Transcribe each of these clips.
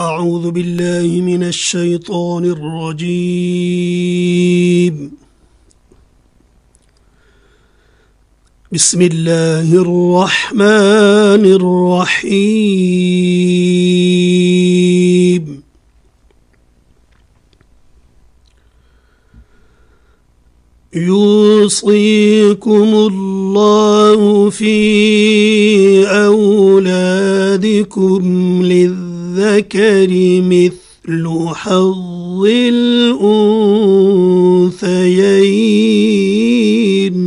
أعوذ بالله من الشيطان الرجيم بسم الله الرحمن الرحيم يوصيكم الله في أولادكم للذين الذكر مثل حظ الأنثيين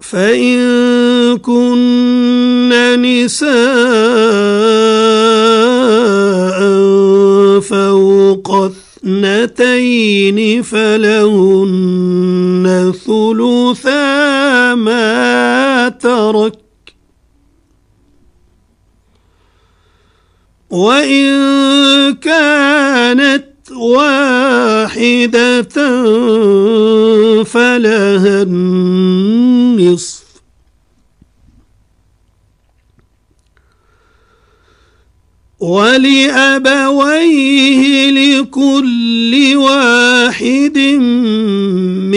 فإن كن نساء فوق اثنتين فلهن ثلثا ما ترك وإن كانت واحدة فلها النصف ولأبويه لكل واحد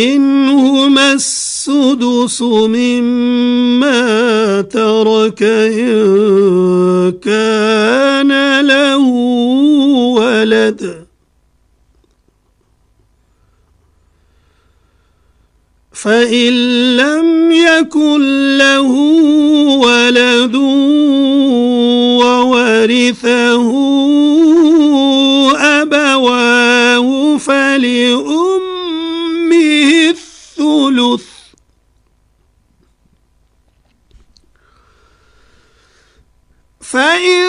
منهما السدس مما ترك إن كان له ولد فإن لم يكن له ولد وورثه أبواه فلأمه الثلث فإن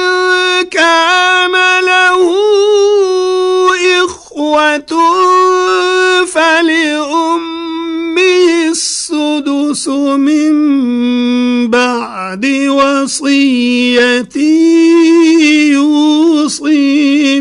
كان له إخوة فلأمه السدس من بعد وصية يحصي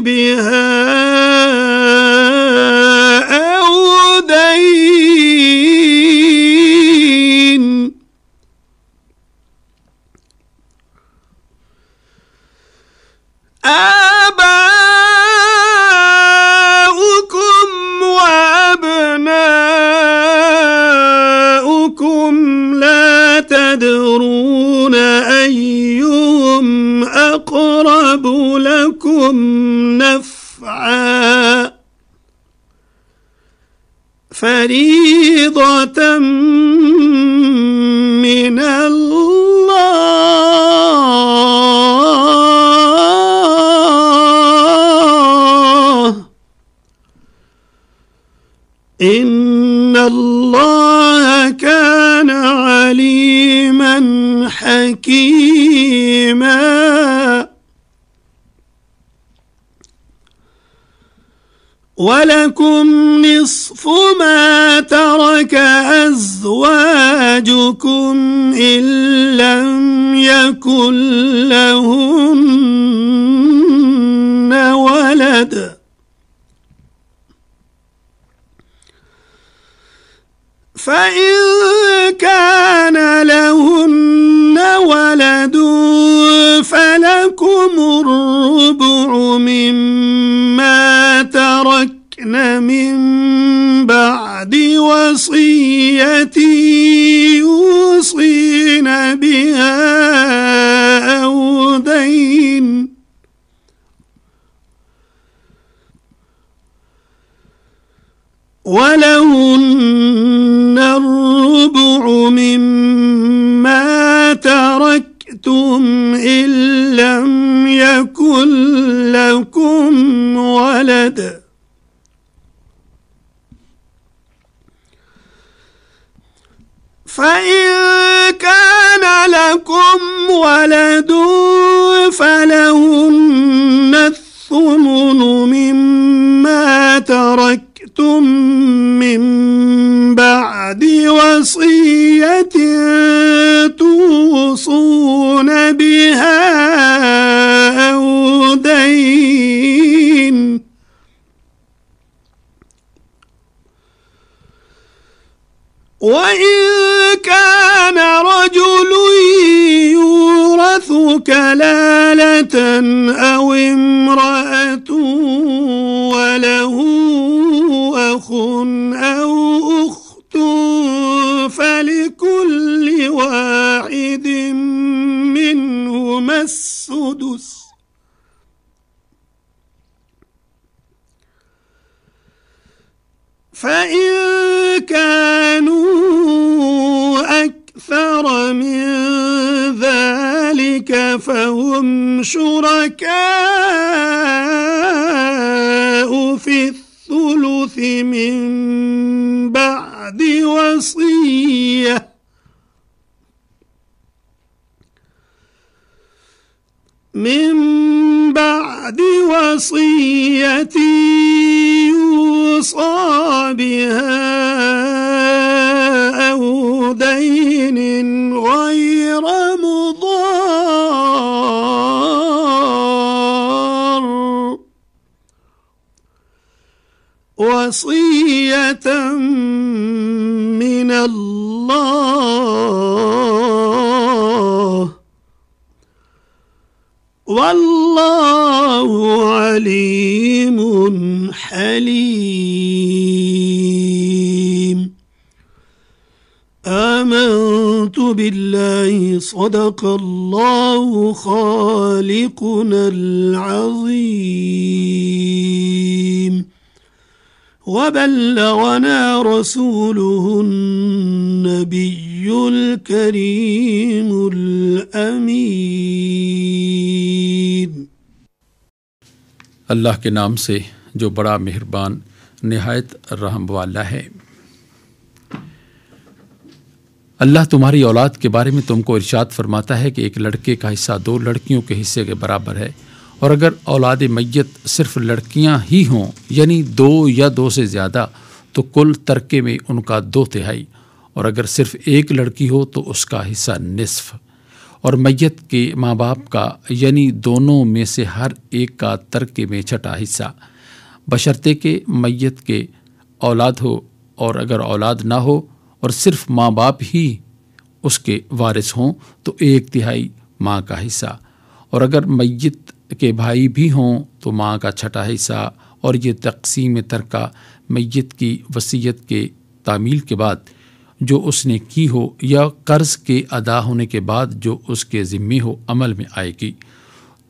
دين غير مضار وصية من الله والله عليم حليم آمنت بالله صدق الله خالقنا العظيم وبلغنا رسوله النبي الكريم الأمين الله کے نام سے جو بڑا مہربان نہایت رحم والا ہے اللہ تمہاری اولاد کے بارے میں تم کو ارشاد فرماتا ہے کہ ایک لڑکے کا حصہ دو لڑکیوں کے حصے کے برابر ہے اور اگر اولاد میت صرف لڑکیاں ہی ہوں یعنی دو یا دو سے زیادہ تو کل ترکے میں ان کا دو تہائی اور اگر صرف ایک لڑکی ہو تو اس کا حصہ نصف اور میت کے ماں باپ کا یعنی دونوں میں سے ہر ایک کا ترکے میں چھٹا حصہ بشرطے کے میت کے اولاد ہو اور اگر اولاد نہ ہو اور صرف ماں باپ ہی اس کے وارث ہوں تو ایک تہائی ماں کا حصہ اور اگر میت کے بھائی بھی ہوں تو ماں کا چھٹا حصہ اور یہ تقسیم ترکہ میت کی وصیت کے تعمیل کے بعد جو اس نے کی ہو یا قرض کے ادا ہونے کے بعد جو اس کے ذمے ہو عمل میں آئے گی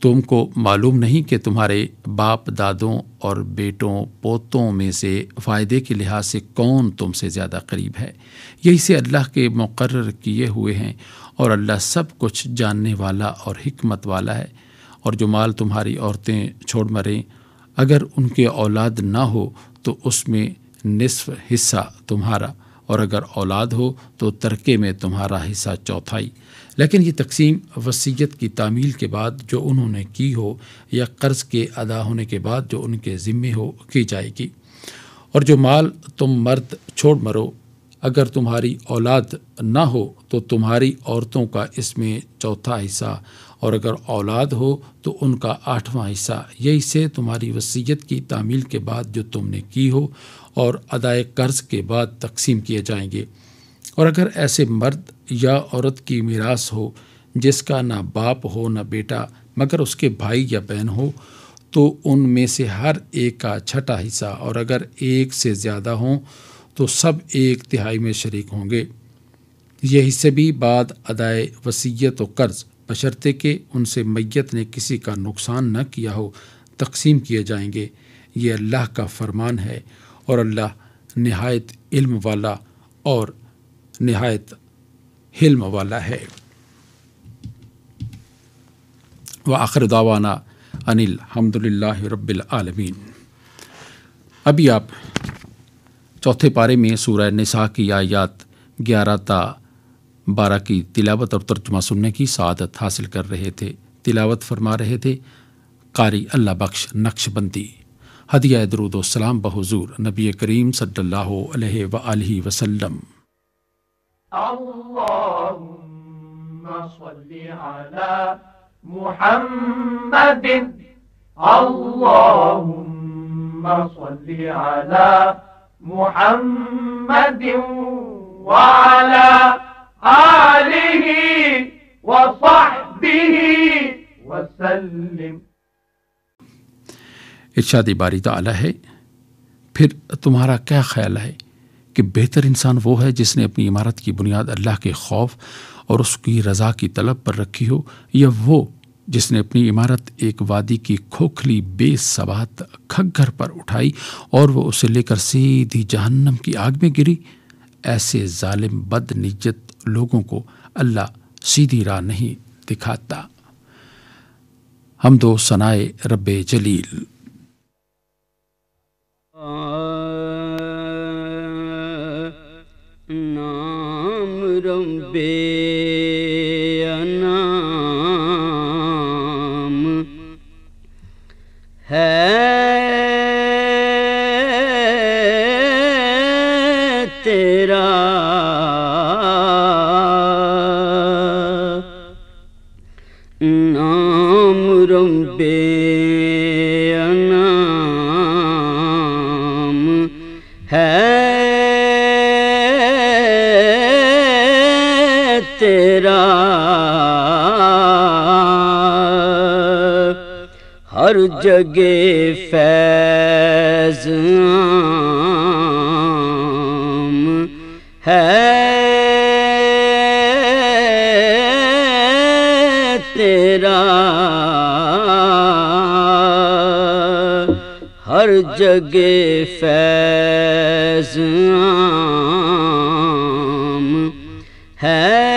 تم کو معلوم نہیں کہ تمہارے باپ دادوں اور بیٹوں پوتوں میں سے فائدے کے لحاظ سے کون تم سے زیادہ قریب ہے یہی سے اللہ کے مقرر کیے ہوئے ہیں اور اللہ سب کچھ جاننے والا اور حکمت والا ہے اور جو مال تمہاری عورتیں چھوڑ مریں اگر ان کے اولاد نہ ہو تو اس میں نصف حصہ تمہارا اور اگر اولاد ہو تو ترکے میں تمہارا حصہ چوتھائی لیکن یہ تقسیم وسیعت کی تعمیل کے بعد جو انہوں نے کی ہو یا قرض کے ادا ہونے کے بعد جو ان کے ذمے ہو کی جائے گی اور جو مال تم مرد چھوڑ مرو اگر تمہاری اولاد نہ ہو تو تمہاری عورتوں کا اس میں چوتھا حصہ اور اگر اولاد ہو تو ان کا آٹھواں حصہ یہی سے تمہاری وسیعت کی تعمیل کے بعد جو تم نے کی ہو اور ادائے قرض کے بعد تقسیم کیے جائیں گے اور اگر ایسے مرد یا عورت کی میراث ہو جس کا نہ باپ ہو نہ بیٹا مگر اس کے بھائی یا بہن ہو تو ان میں سے ہر ایک کا چھٹا حصہ اور اگر ایک سے زیادہ ہوں تو سب ایک تہائی میں شریک ہوں گے یہ حصے بھی بعد ادائے وسیعت و قرض بشرتے کہ ان سے میت نے کسی کا نقصان نہ کیا ہو تقسیم کیے جائیں گے یہ اللہ کا فرمان ہے اور اللہ نہایت علم والا اور نہایت حلم ہے رب العالمین ابھی آپ چوتھے پارے میں سورہ نساء کی آیات گیارہ تا بارہ کی تلاوت اور ترجمہ سننے کی سعادت حاصل کر رہے تھے تلاوت فرما رہے تھے قاری اللہ بخش نقش بندی ہدیہ درود و سلام بحضور نبی کریم صلی اللہ علیہ و وسلم اللهم صل على محمد اللهم صل على محمد وعلى آله وصحبه وسلم ارشاد باری تعالی ہے پھر تمہارا کیا خیال ہے کہ بہتر انسان وہ ہے جس نے اپنی عمارت کی بنیاد اللہ کے خوف اور اس کی رضا کی طلب پر رکھی ہو یا وہ جس نے اپنی عمارت ایک وادی کی کھوکھلی بے سوات کھگ گھر پر اٹھائی اور وہ اسے لے کر سیدھی جہنم کی آگ میں گری ایسے ظالم بد نجت لوگوں کو اللہ سیدھی راہ نہیں دکھاتا ہم دو رب جلیل ربي ہر جگہ فیض ہے تیرا ہر جگہ فیض ہے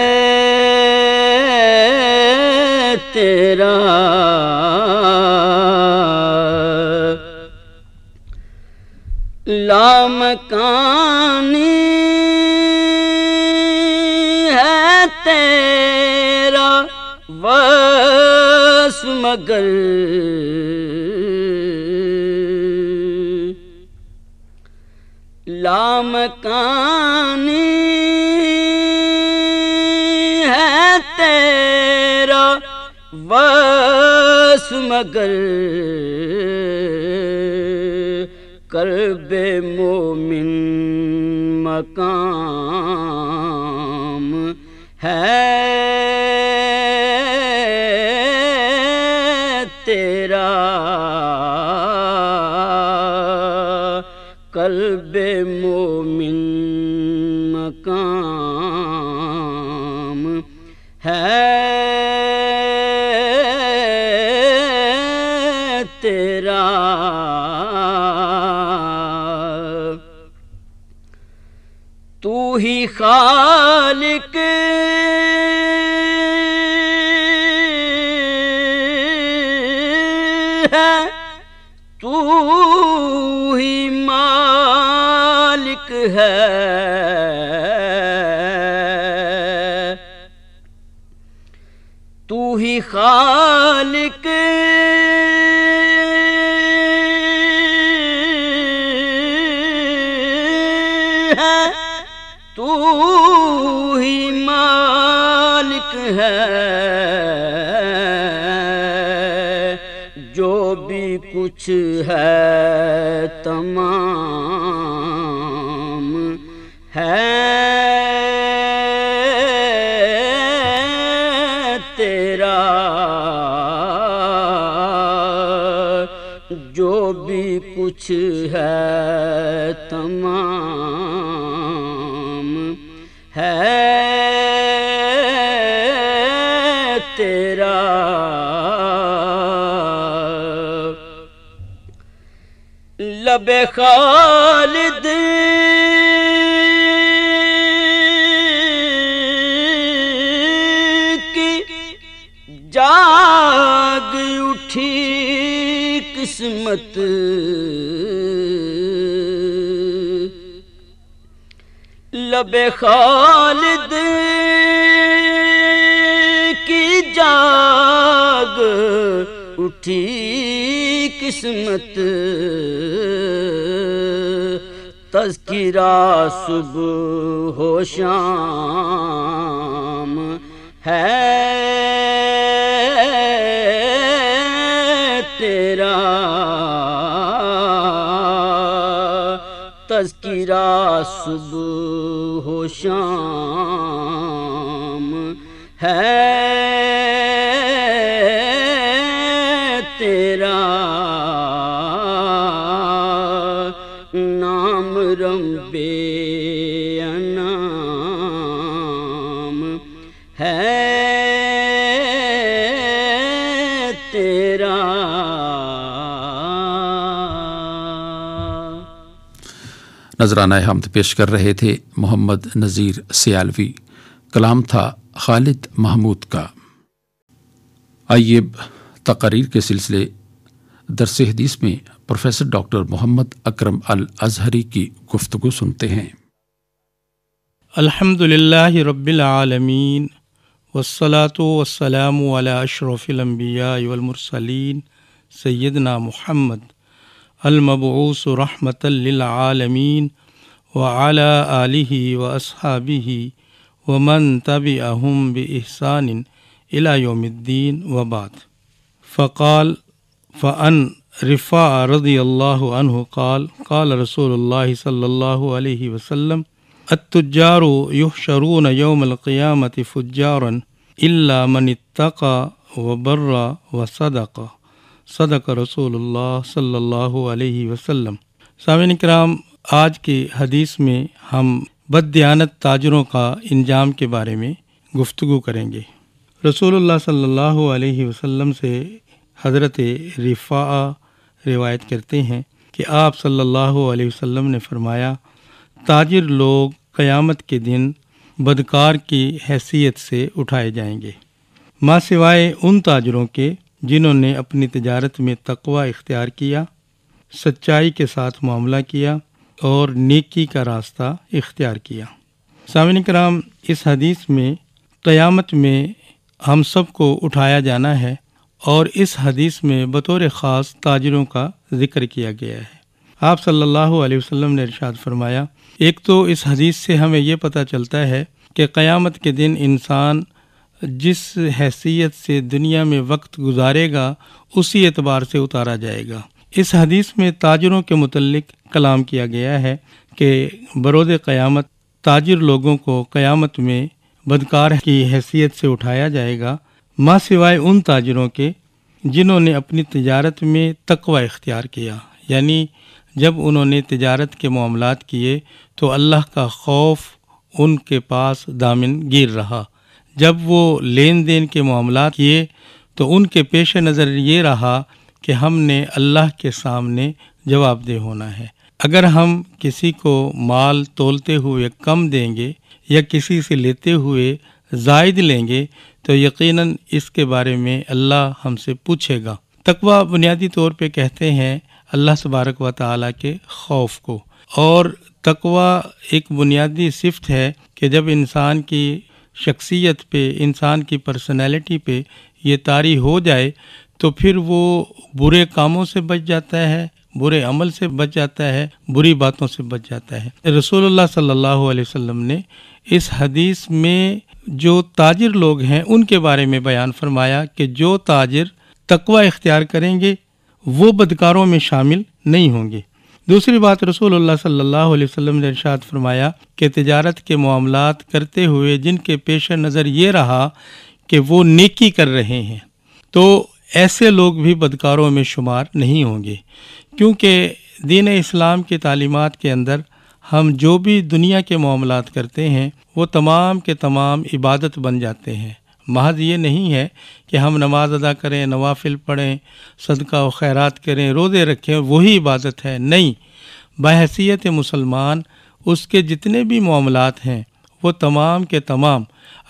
لام کانی ہے ت سملام کانی ہے تیرا وس مگر مومن مقام ہے خالق ہے تو ہی مالک ہے تو ہی خالق کچھ ہے تمام ہے تیرا جو بھی کچھ ہے تمام ہے لب خالد کی جاگ اٹھی قسمت لب خالد کی جاگ اٹھی قسمت تذکرہ صبح ہو شام ہے تیرا تذکرہ صبح ہو شام ہے نذرانہ حمد پیش کر رہے تھے محمد نذیر سیالوی کلام تھا خالد محمود کا آئیے تقریر کے سلسلے درس حدیث میں پروفیسر ڈاکٹر محمد اکرم الازہری کی گفتگو سنتے ہیں الحمد للہ رب العالمین اشرف والمرسلین سیدنا محمد المبعوث رحمة للعالمين وعلى آله وأصحابه ومن تبعهم بإحسان إلى يوم الدين وبعد فقال فأن رفاع رضي الله عنه قال قال رسول الله صلى الله عليه وسلم التجار يحشرون يوم القيامة فجارا إلا من اتقى وبر وصدق صدق رسول اللہ صلی اللہ علیہ وسلم سامعین کرام آج کے حدیث میں ہم بدیانت تاجروں کا انجام کے بارے میں گفتگو کریں گے رسول اللہ صلی اللہ علیہ وسلم سے حضرت رفاع روایت کرتے ہیں کہ آپ صلی اللہ علیہ وسلم نے فرمایا تاجر لوگ قیامت کے دن بدکار کی حیثیت سے اٹھائے جائیں گے ماں سوائے ان تاجروں کے جنہوں نے اپنی تجارت میں تقوی اختیار کیا سچائی کے ساتھ معاملہ کیا اور نیکی کا راستہ اختیار کیا سامعین کرام اس حدیث میں قیامت میں ہم سب کو اٹھایا جانا ہے اور اس حدیث میں بطور خاص تاجروں کا ذکر کیا گیا ہے آپ صلی اللہ علیہ وسلم نے ارشاد فرمایا ایک تو اس حدیث سے ہمیں یہ پتہ چلتا ہے کہ قیامت کے دن انسان جس حیثیت سے دنیا میں وقت گزارے گا اسی اعتبار سے اتارا جائے گا اس حدیث میں تاجروں کے متعلق کلام کیا گیا ہے کہ برود قیامت تاجر لوگوں کو قیامت میں بدکار کی حیثیت سے اٹھایا جائے گا ماں سوائے ان تاجروں کے جنہوں نے اپنی تجارت میں تقوی اختیار کیا یعنی جب انہوں نے تجارت کے معاملات کیے تو اللہ کا خوف ان کے پاس دامن گر رہا جب وہ لین دین کے معاملات کیے تو ان کے پیش نظر یہ رہا کہ ہم نے اللہ کے سامنے جواب دہ ہونا ہے اگر ہم کسی کو مال تولتے ہوئے کم دیں گے یا کسی سے لیتے ہوئے زائد لیں گے تو یقیناً اس کے بارے میں اللہ ہم سے پوچھے گا تقوا بنیادی طور پہ کہتے ہیں اللہ سبارک و تعالیٰ کے خوف کو اور تقوا ایک بنیادی صفت ہے کہ جب انسان کی شخصیت پہ انسان کی پرسنالٹی پہ یہ طاری ہو جائے تو پھر وہ برے کاموں سے بچ جاتا ہے برے عمل سے بچ جاتا ہے بری باتوں سے بچ جاتا ہے رسول اللہ صلی اللہ علیہ وسلم نے اس حدیث میں جو تاجر لوگ ہیں ان کے بارے میں بیان فرمایا کہ جو تاجر تقوی اختیار کریں گے وہ بدکاروں میں شامل نہیں ہوں گے دوسری بات رسول اللہ صلی اللہ علیہ وسلم نے ارشاد فرمایا کہ تجارت کے معاملات کرتے ہوئے جن کے پیش نظر یہ رہا کہ وہ نیکی کر رہے ہیں تو ایسے لوگ بھی بدکاروں میں شمار نہیں ہوں گے کیونکہ دین اسلام کی تعلیمات کے اندر ہم جو بھی دنیا کے معاملات کرتے ہیں وہ تمام کے تمام عبادت بن جاتے ہیں محض یہ نہیں ہے کہ ہم نماز ادا کریں نوافل پڑھیں صدقہ و خیرات کریں روزے رکھیں وہی عبادت ہے نہیں بحیثیت مسلمان اس کے جتنے بھی معاملات ہیں وہ تمام کے تمام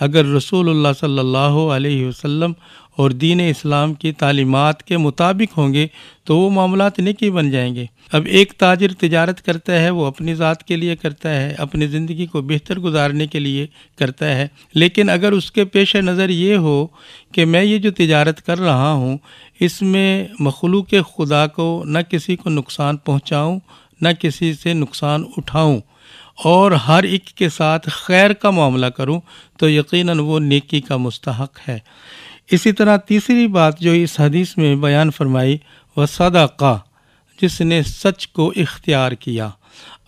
اگر رسول اللہ صلی اللہ علیہ وسلم اور دین اسلام کی تعلیمات کے مطابق ہوں گے تو وہ معاملات نیکی بن جائیں گے اب ایک تاجر تجارت کرتا ہے وہ اپنی ذات کے لیے کرتا ہے اپنی زندگی کو بہتر گزارنے کے لیے کرتا ہے لیکن اگر اس کے پیش نظر یہ ہو کہ میں یہ جو تجارت کر رہا ہوں اس میں مخلوق خدا کو نہ کسی کو نقصان پہنچاؤں نہ کسی سے نقصان اٹھاؤں اور ہر ایک کے ساتھ خیر کا معاملہ کروں تو یقیناً وہ نیکی کا مستحق ہے اسی طرح تیسری بات جو اس حدیث میں بیان فرمائی وہ صدقہ جس نے سچ کو اختیار کیا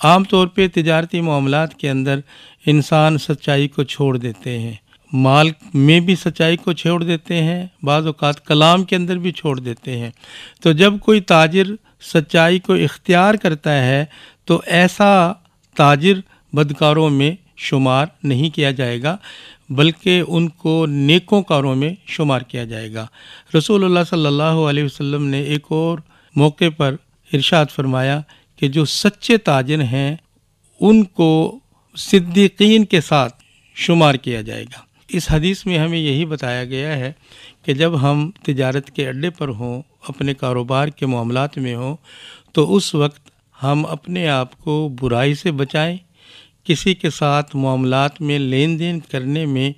عام طور پہ تجارتی معاملات کے اندر انسان سچائی کو چھوڑ دیتے ہیں مال میں بھی سچائی کو چھوڑ دیتے ہیں بعض اوقات کلام کے اندر بھی چھوڑ دیتے ہیں تو جب کوئی تاجر سچائی کو اختیار کرتا ہے تو ایسا تاجر بدکاروں میں شمار نہیں کیا جائے گا بلکہ ان کو نیکوں کاروں میں شمار کیا جائے گا رسول اللہ صلی اللہ علیہ وسلم نے ایک اور موقع پر ارشاد فرمایا کہ جو سچے تاجر ہیں ان کو صدیقین کے ساتھ شمار کیا جائے گا اس حدیث میں ہمیں یہی بتایا گیا ہے کہ جب ہم تجارت کے اڈے پر ہوں اپنے کاروبار کے معاملات میں ہوں تو اس وقت ہم اپنے آپ کو برائی سے بچائیں کسی کے ساتھ معاملات میں لین دین کرنے میں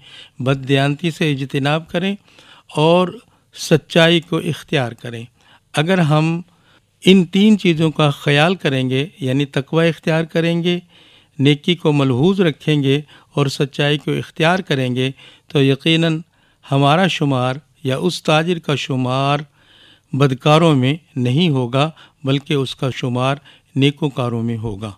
بد دیانتی سے اجتناب کریں اور سچائی کو اختیار کریں اگر ہم ان تین چیزوں کا خیال کریں گے یعنی تقوی اختیار کریں گے نیکی کو ملحوظ رکھیں گے اور سچائی کو اختیار کریں گے تو یقیناً ہمارا شمار یا اس تاجر کا شمار بدکاروں میں نہیں ہوگا بلکہ اس کا شمار نیکوکاروں میں ہوگا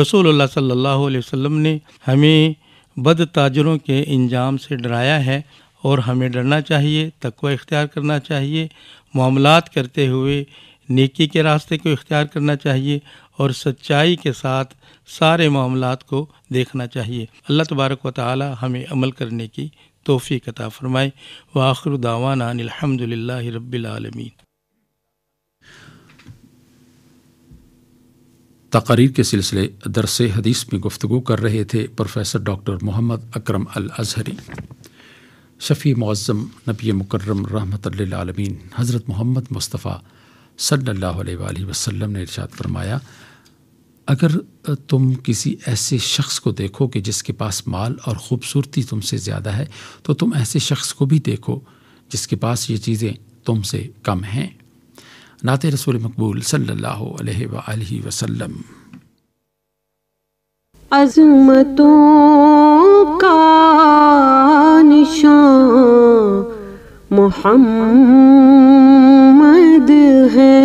رسول اللہ صلی اللہ علیہ وسلم نے ہمیں بد تاجروں کے انجام سے ڈرایا ہے اور ہمیں ڈرنا چاہیے تقوی اختیار کرنا چاہیے معاملات کرتے ہوئے نیکی کے راستے کو اختیار کرنا چاہیے اور سچائی کے ساتھ سارے معاملات کو دیکھنا چاہیے اللہ تبارک و تعالی ہمیں عمل کرنے کی توفیق عطا فرمائے وآخر دعوانا داوانہ الحمد للہ رب العالمین تقریر کے سلسلے درس حدیث میں گفتگو کر رہے تھے پروفیسر ڈاکٹر محمد اکرم الازہری شفیع معظم نبی مکرم رحمۃ عالمین حضرت محمد مصطفیٰ صلی اللہ علیہ وآلہ وسلم نے ارشاد فرمایا اگر تم کسی ایسے شخص کو دیکھو کہ جس کے پاس مال اور خوبصورتی تم سے زیادہ ہے تو تم ایسے شخص کو بھی دیکھو جس کے پاس یہ چیزیں تم سے کم ہیں نعت رسول مقبول صلی اللہ علیہ وآلہ وسلم عظمتوں کا نشان محمد ہے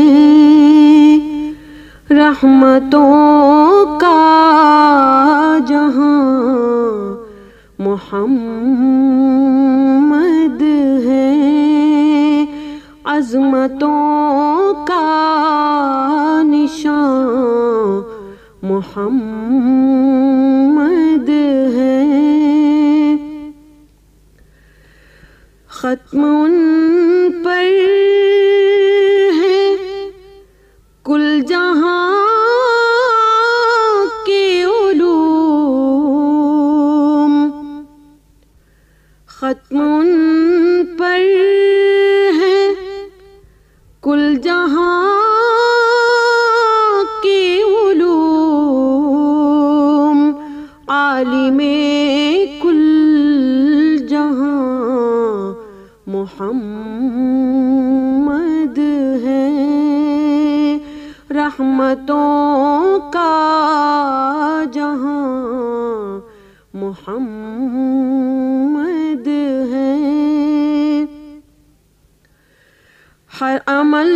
رحمتوں کا جہاں محمد ہے عظمتوں کا نشان محمد ہے ختم ان رحمتوں کا جہاں محمد ہے ہر عمل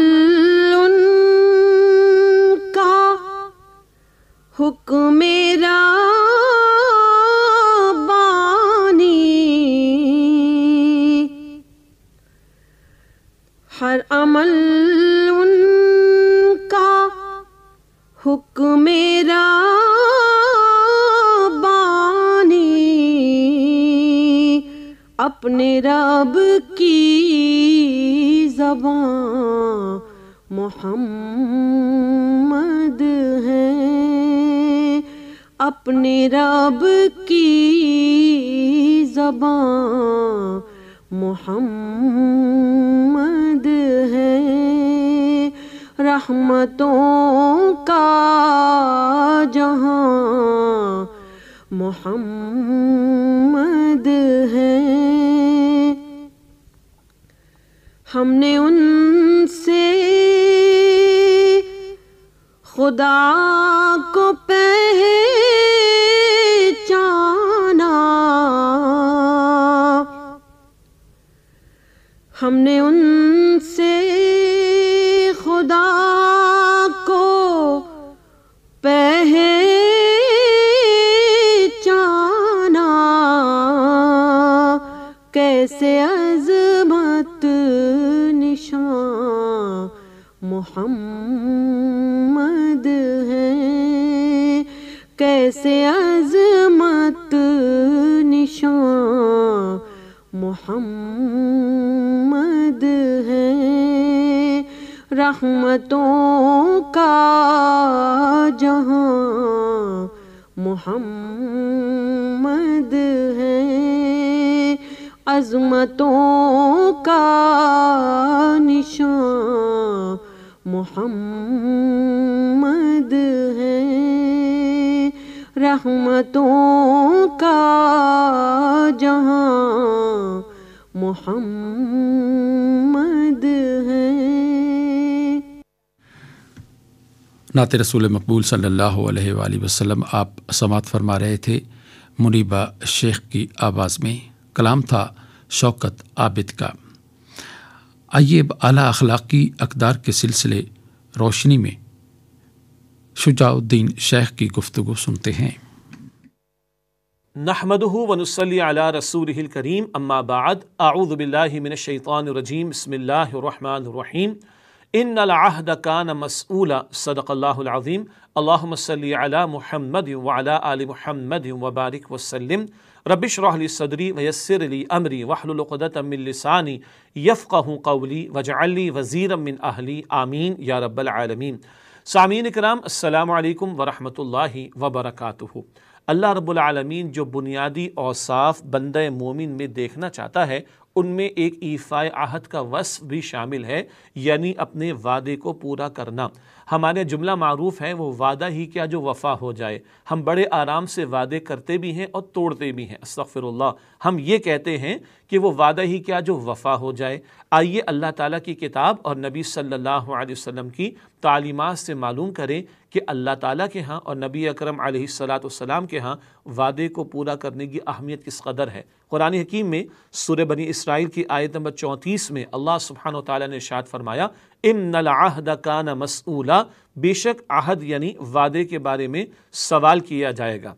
رحمتوں کا جہاں محمد ہے نعت رسول مقبول صلی اللہ علیہ وآلہ وسلم آپ سماعت فرما رہے تھے منیبہ شیخ کی آواز میں کلام تھا شوکت عابد کا آئیے اعلیٰ اخلاقی اقدار کے سلسلے روشنی میں شجاع الدین شیخ کی گفتگو سنتے ہیں نحمده ونصلي على رسوله الكريم اما بعد اعوذ بالله من الشيطان الرجيم بسم الله الرحمن الرحيم ان العهد كان مسؤولا صدق الله العظيم اللهم صل على محمد وعلى ال محمد وبارك وسلم رب اشرح لي صدري ويسر لي امري واحلل عقدة من لساني يفقهوا قولي واجعل لي وزيرا من اهلي امين يا رب العالمين سامعین اکرام السلام علیکم ورحمۃ اللہ وبرکاتہ اللہ رب العالمین جو بنیادی اوصاف صاف بندہ مومن میں دیکھنا چاہتا ہے ان میں ایک عیفائے آہد کا وصف بھی شامل ہے یعنی اپنے وعدے کو پورا کرنا ہمارے جملہ معروف ہیں وہ وعدہ ہی کیا جو وفا ہو جائے ہم بڑے آرام سے وعدے کرتے بھی ہیں اور توڑتے بھی ہیں استغفر اللہ ہم یہ کہتے ہیں کہ وہ وعدہ ہی کیا جو وفا ہو جائے آئیے اللہ تعالیٰ کی کتاب اور نبی صلی اللہ علیہ وسلم کی تعلیمات سے معلوم کریں کہ اللہ تعالیٰ کے ہاں اور نبی اکرم علیہ السلام کے ہاں وعدے کو پورا کرنے کی اہمیت کس قدر ہے قرآن حکیم میں سورہ بنی اسرائیل کی آیت نمبر چونتیس میں اللہ فرمایا و تعالیٰ نے مَسْئُولَ بے شک عہد یعنی وعدے کے بارے میں سوال کیا جائے گا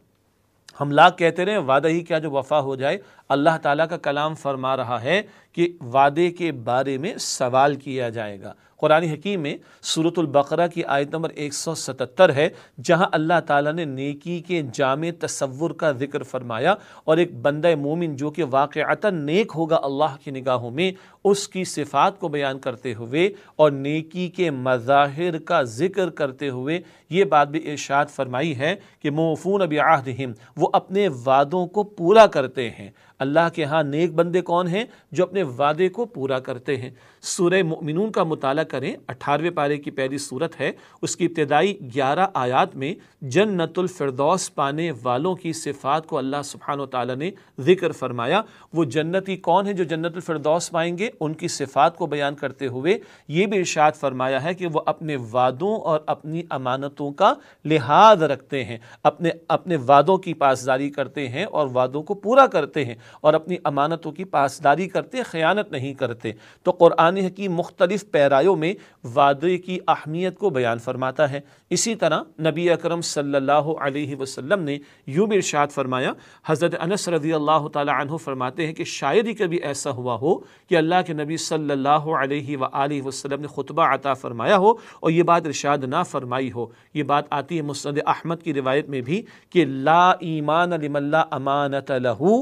ہم لاکھ کہتے رہے ہیں وعدہ ہی کیا جو وفا ہو جائے اللہ تعالیٰ کا کلام فرما رہا ہے کہ وعدے کے بارے میں سوال کیا جائے گا قرآن حکیم میں صورت البقرہ کی آیت نمبر 177 ہے جہاں اللہ تعالیٰ نے نیکی کے جامع تصور کا ذکر فرمایا اور ایک بندہ مومن جو کہ واقعتا نیک ہوگا اللہ کی نگاہوں میں اس کی صفات کو بیان کرتے ہوئے اور نیکی کے مظاہر کا ذکر کرتے ہوئے یہ بات بھی ارشاد فرمائی ہے کہ موفون بعہدہم وہ اپنے وعدوں کو پورا کرتے ہیں اللہ کے ہاں نیک بندے کون ہیں جو اپنے وعدے کو پورا کرتے ہیں سورہ مؤمنون کا مطالعہ کریں اٹھارہویں پارے کی پہلی صورت ہے اس کی ابتدائی گیارہ آیات میں جنت الفردوس پانے والوں کی صفات کو اللہ سبحان و تعالیٰ نے ذکر فرمایا وہ جنتی کون ہیں جو جنت الفردوس پائیں گے ان کی صفات کو بیان کرتے ہوئے یہ بھی ارشاد فرمایا ہے کہ وہ اپنے وعدوں اور اپنی امانتوں کا لحاظ رکھتے ہیں اپنے اپنے وعدوں کی پاسداری کرتے ہیں اور وعدوں کو پورا کرتے ہیں اور اپنی امانتوں کی پاسداری کرتے خیانت نہیں کرتے تو قرآن حکیم مختلف پیرایوں میں وعدے کی اہمیت کو بیان فرماتا ہے اسی طرح نبی اکرم صلی اللہ علیہ وسلم نے یوں بھی ارشاد فرمایا حضرت انس رضی اللہ تعالیٰ عنہ فرماتے ہیں کہ شاید ہی کبھی ایسا ہوا ہو کہ اللہ کے نبی صلی اللہ علیہ وآلہ وسلم نے خطبہ عطا فرمایا ہو اور یہ بات ارشاد نہ فرمائی ہو یہ بات آتی ہے مسند احمد کی روایت میں بھی کہ لا ایمان لمن لا امانت لہو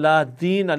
اللہ دین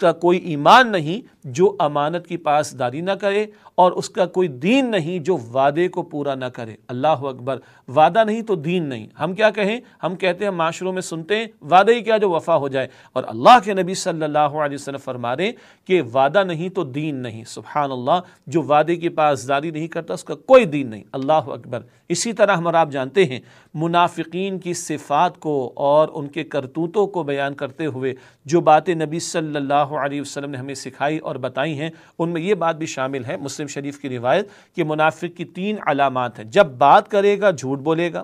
کا کوئی ایمان نہیں جو امانت کی پاسداری نہ کرے اور اس کا کوئی دین نہیں جو وعدے کو پورا نہ کرے اللہ اکبر وعدہ نہیں تو دین نہیں ہم کیا کہیں ہم کہتے ہیں معاشروں میں سنتے ہیں وعدہ ہی کیا جو وفا ہو جائے اور اللہ کے نبی صلی اللہ علیہ وسلم فرما رہے کہ وعدہ نہیں تو دین نہیں سبحان اللہ جو وعدے کی پاس داری نہیں کرتا اس کا کوئی دین نہیں اللہ اکبر اسی طرح ہمارا آپ جانتے ہیں منافقین کی صفات کو اور ان کے کرتوتوں کو بیان کرتے ہوئے جو باتیں نبی صلی اللہ علیہ وسلم نے ہمیں سکھائی اور بتائی ہیں ان میں یہ بات بھی شامل ہے مسلم شریف کی روایت کہ منافق کی تین علامات ہیں جب بات کرے گا جھوٹ بولے گا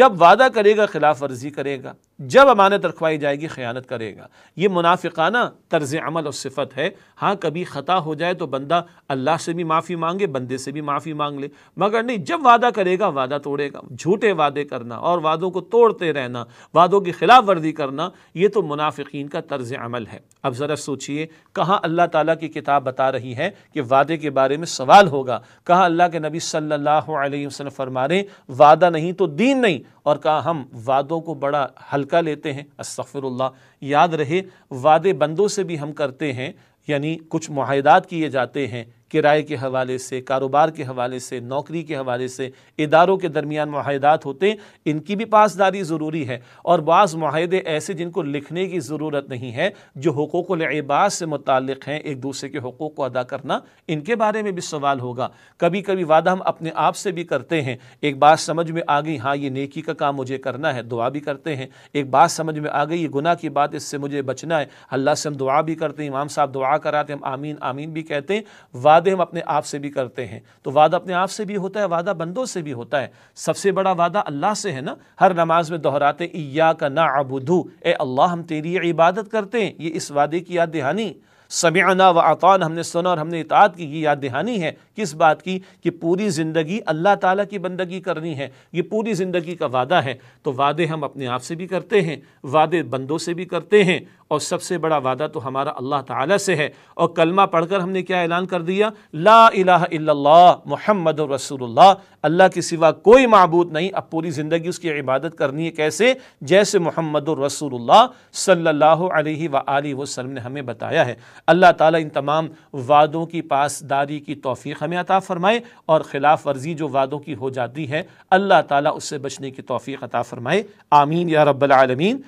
جب وعدہ کرے گا خلاف ورزی کرے گا جب امانت رکھوائی جائے گی خیانت کرے گا یہ منافقانہ طرز عمل اور صفت ہے ہاں کبھی خطا ہو جائے تو بندہ اللہ سے بھی معافی مانگے بندے سے بھی معافی مانگ لے مگر نہیں جب وعدہ کرے گا وعدہ توڑے گا جھوٹے وعدے کرنا اور وعدوں کو توڑتے رہنا وعدوں کی خلاف ورزی کرنا یہ تو منافقین کا طرز عمل ہے اب ذرا سوچئے کہاں اللہ تعالیٰ کی کتاب بتا رہی ہے کہ وعدے کے بارے میں سوال ہوگا کہاں اللہ کے نبی صلی اللہ علیہ وسلم رہے وعدہ نہیں تو دین نہیں اور کہاں ہم وعدوں کو بڑا ہلکا صدقہ لیتے ہیں استغفر اللہ یاد رہے وعدے بندوں سے بھی ہم کرتے ہیں یعنی کچھ معاہدات کیے جاتے ہیں کرائے کے حوالے سے کاروبار کے حوالے سے نوکری کے حوالے سے اداروں کے درمیان معاہدات ہوتے ہیں ان کی بھی پاسداری ضروری ہے اور بعض معاہدے ایسے جن کو لکھنے کی ضرورت نہیں ہے جو حقوق العباس سے متعلق ہیں ایک دوسرے کے حقوق کو ادا کرنا ان کے بارے میں بھی سوال ہوگا کبھی کبھی وعدہ ہم اپنے آپ سے بھی کرتے ہیں ایک بات سمجھ میں آ گئی ہاں یہ نیکی کا کام مجھے کرنا ہے دعا بھی کرتے ہیں ایک بات سمجھ میں آ گئی یہ گناہ کی بات اس سے مجھے بچنا ہے اللہ سے ہم دعا بھی کرتے ہیں امام صاحب دعا کراتے ہیں ہم آمین آمین بھی کہتے ہیں وعدہ وعدے ہم اپنے آپ سے بھی کرتے ہیں تو وعدہ اپنے آپ سے بھی ہوتا ہے وعدہ بندوں سے بھی ہوتا ہے سب سے بڑا وعدہ اللہ سے ہے نا ہر نماز میں دہراتے ایا کا نا اے اللہ ہم تیری عبادت کرتے ہیں یہ اس وعدے کی یاد دہانی سمعنا و اطان ہم نے سنا اور ہم نے اطاعت کی یہ یاد دہانی ہے کس بات کی کہ پوری زندگی اللہ تعالیٰ کی بندگی کرنی ہے یہ پوری زندگی کا وعدہ ہے تو وعدے ہم اپنے آپ سے بھی کرتے ہیں وعدے بندوں سے بھی کرتے ہیں اور سب سے بڑا وعدہ تو ہمارا اللہ تعالیٰ سے ہے اور کلمہ پڑھ کر ہم نے کیا اعلان کر دیا لا الہ الا اللہ محمد رسول اللہ اللہ کے سوا کوئی معبود نہیں اب پوری زندگی اس کی عبادت کرنی ہے کیسے جیسے محمد رسول اللہ صلی اللہ علیہ وآلہ وسلم نے ہمیں بتایا ہے اللہ تعالیٰ ان تمام وعدوں کی پاسداری کی توفیق ہمیں عطا فرمائے اور خلاف ورزی جو وعدوں کی ہو جاتی ہے اللہ تعالیٰ اس سے بچنے کی توفیق عطا فرمائے آمین یا رب العالمین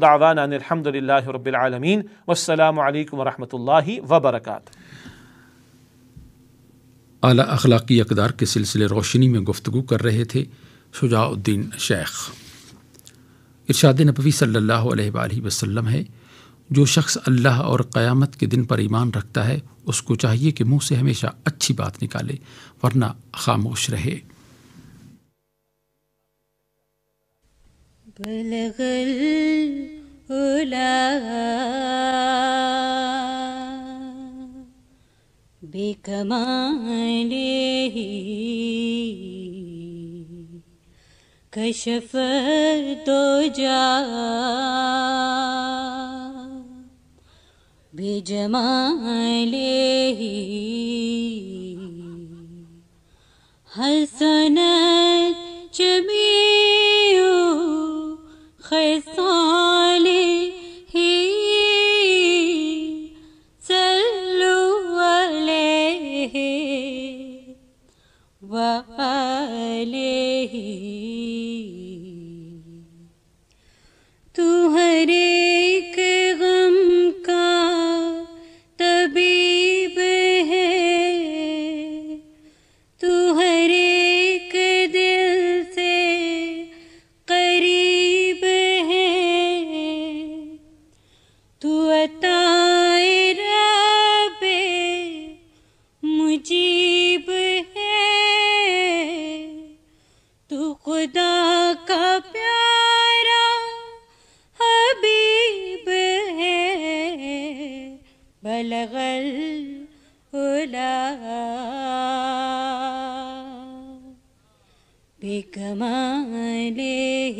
دعوانا آخر الحمدللہ اللہ رب العالمین والسلام علیکم ورحمۃ اللہ وبرکاتہ اعلی اخلاقی اقدار کے سلسلے روشنی میں گفتگو کر رہے تھے شجاع الدین شیخ ارشاد نبوی صلی اللہ علیہ وآلہ وسلم ہے جو شخص اللہ اور قیامت کے دن پر ایمان رکھتا ہے اس کو چاہیے کہ منہ سے ہمیشہ اچھی بات نکالے ورنہ خاموش رہے بلغل بكماله كشف الدجى بجماله حسنت جميع خصاله پہلے ہی تو ہرے بلغ العلا بكماله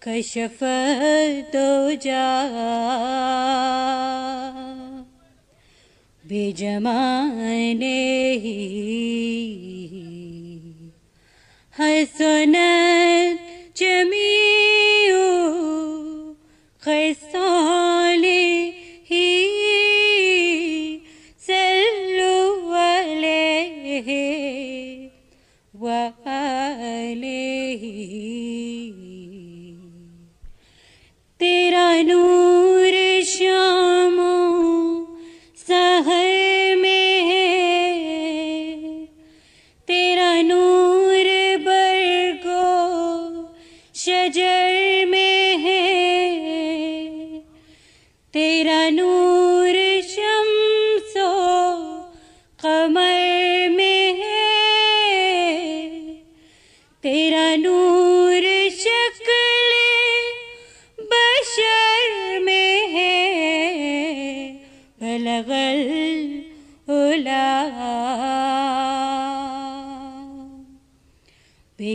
كشف الدجى بجماله حسنت جميل غسالي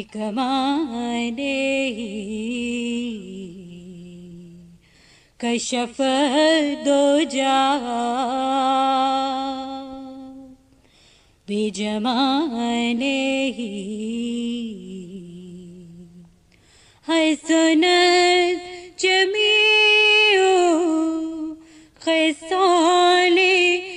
بكماله كشف الدجى بجمالي حسنت جميع خصالي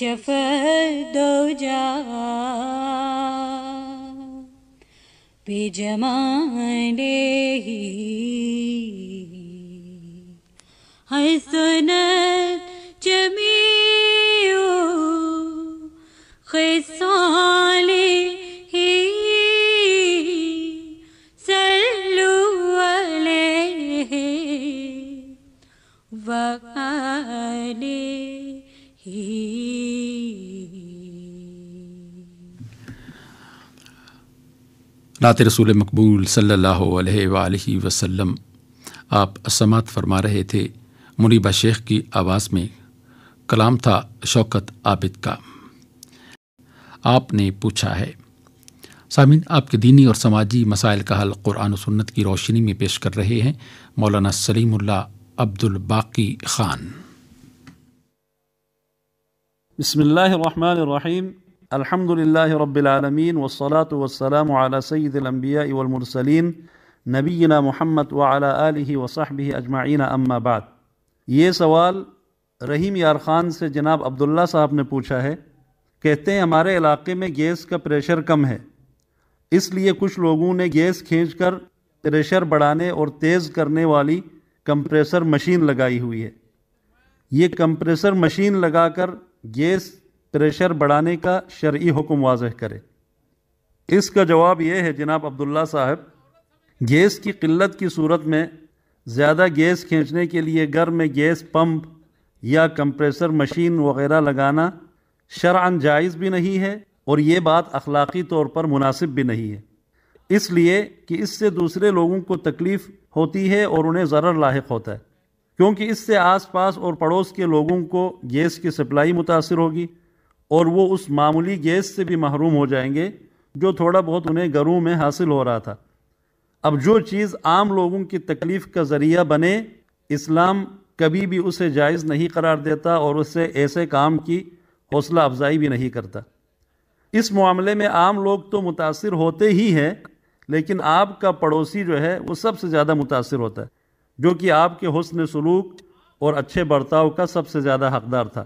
Shuffle. نعت رسول مقبول صلی اللہ علیہ وآلہ وسلم آپ اسمات فرما رہے تھے منیبا شیخ کی آواز میں کلام تھا شوکت عابد کا آپ نے پوچھا ہے سامین آپ کے دینی اور سماجی مسائل کا حل قرآن و سنت کی روشنی میں پیش کر رہے ہیں مولانا سلیم اللہ عبد الباقی خان بسم اللہ الرحمن الرحیم الحمد لله رب العالمین والصلاة والسلام على سيد الأنبياء والمرسلين نبینا محمد وعلى آلہ وصحبہ اجمعین اما بعد یہ سوال رحیم یار خان سے جناب عبداللہ صاحب نے پوچھا ہے کہتے ہیں ہمارے علاقے میں گیس کا پریشر کم ہے اس لیے کچھ لوگوں نے گیس کھینچ کر پریشر بڑھانے اور تیز کرنے والی کمپریسر مشین لگائی ہوئی ہے یہ کمپریسر مشین لگا کر گیس پریشر بڑھانے کا شرعی حکم واضح کرے اس کا جواب یہ ہے جناب عبداللہ صاحب گیس کی قلت کی صورت میں زیادہ گیس کھینچنے کے لیے گھر میں گیس پمپ یا کمپریسر مشین وغیرہ لگانا شرعن جائز بھی نہیں ہے اور یہ بات اخلاقی طور پر مناسب بھی نہیں ہے اس لیے کہ اس سے دوسرے لوگوں کو تکلیف ہوتی ہے اور انہیں ضرر لاحق ہوتا ہے کیونکہ اس سے آس پاس اور پڑوس کے لوگوں کو گیس کی سپلائی متاثر ہوگی اور وہ اس معمولی گیس سے بھی محروم ہو جائیں گے جو تھوڑا بہت انہیں گروہ میں حاصل ہو رہا تھا اب جو چیز عام لوگوں کی تکلیف کا ذریعہ بنے اسلام کبھی بھی اسے جائز نہیں قرار دیتا اور اسے ایسے کام کی حوصلہ افزائی بھی نہیں کرتا اس معاملے میں عام لوگ تو متاثر ہوتے ہی ہیں لیکن آپ کا پڑوسی جو ہے وہ سب سے زیادہ متاثر ہوتا ہے جو کہ آپ کے حسن سلوک اور اچھے برتاؤ کا سب سے زیادہ حقدار تھا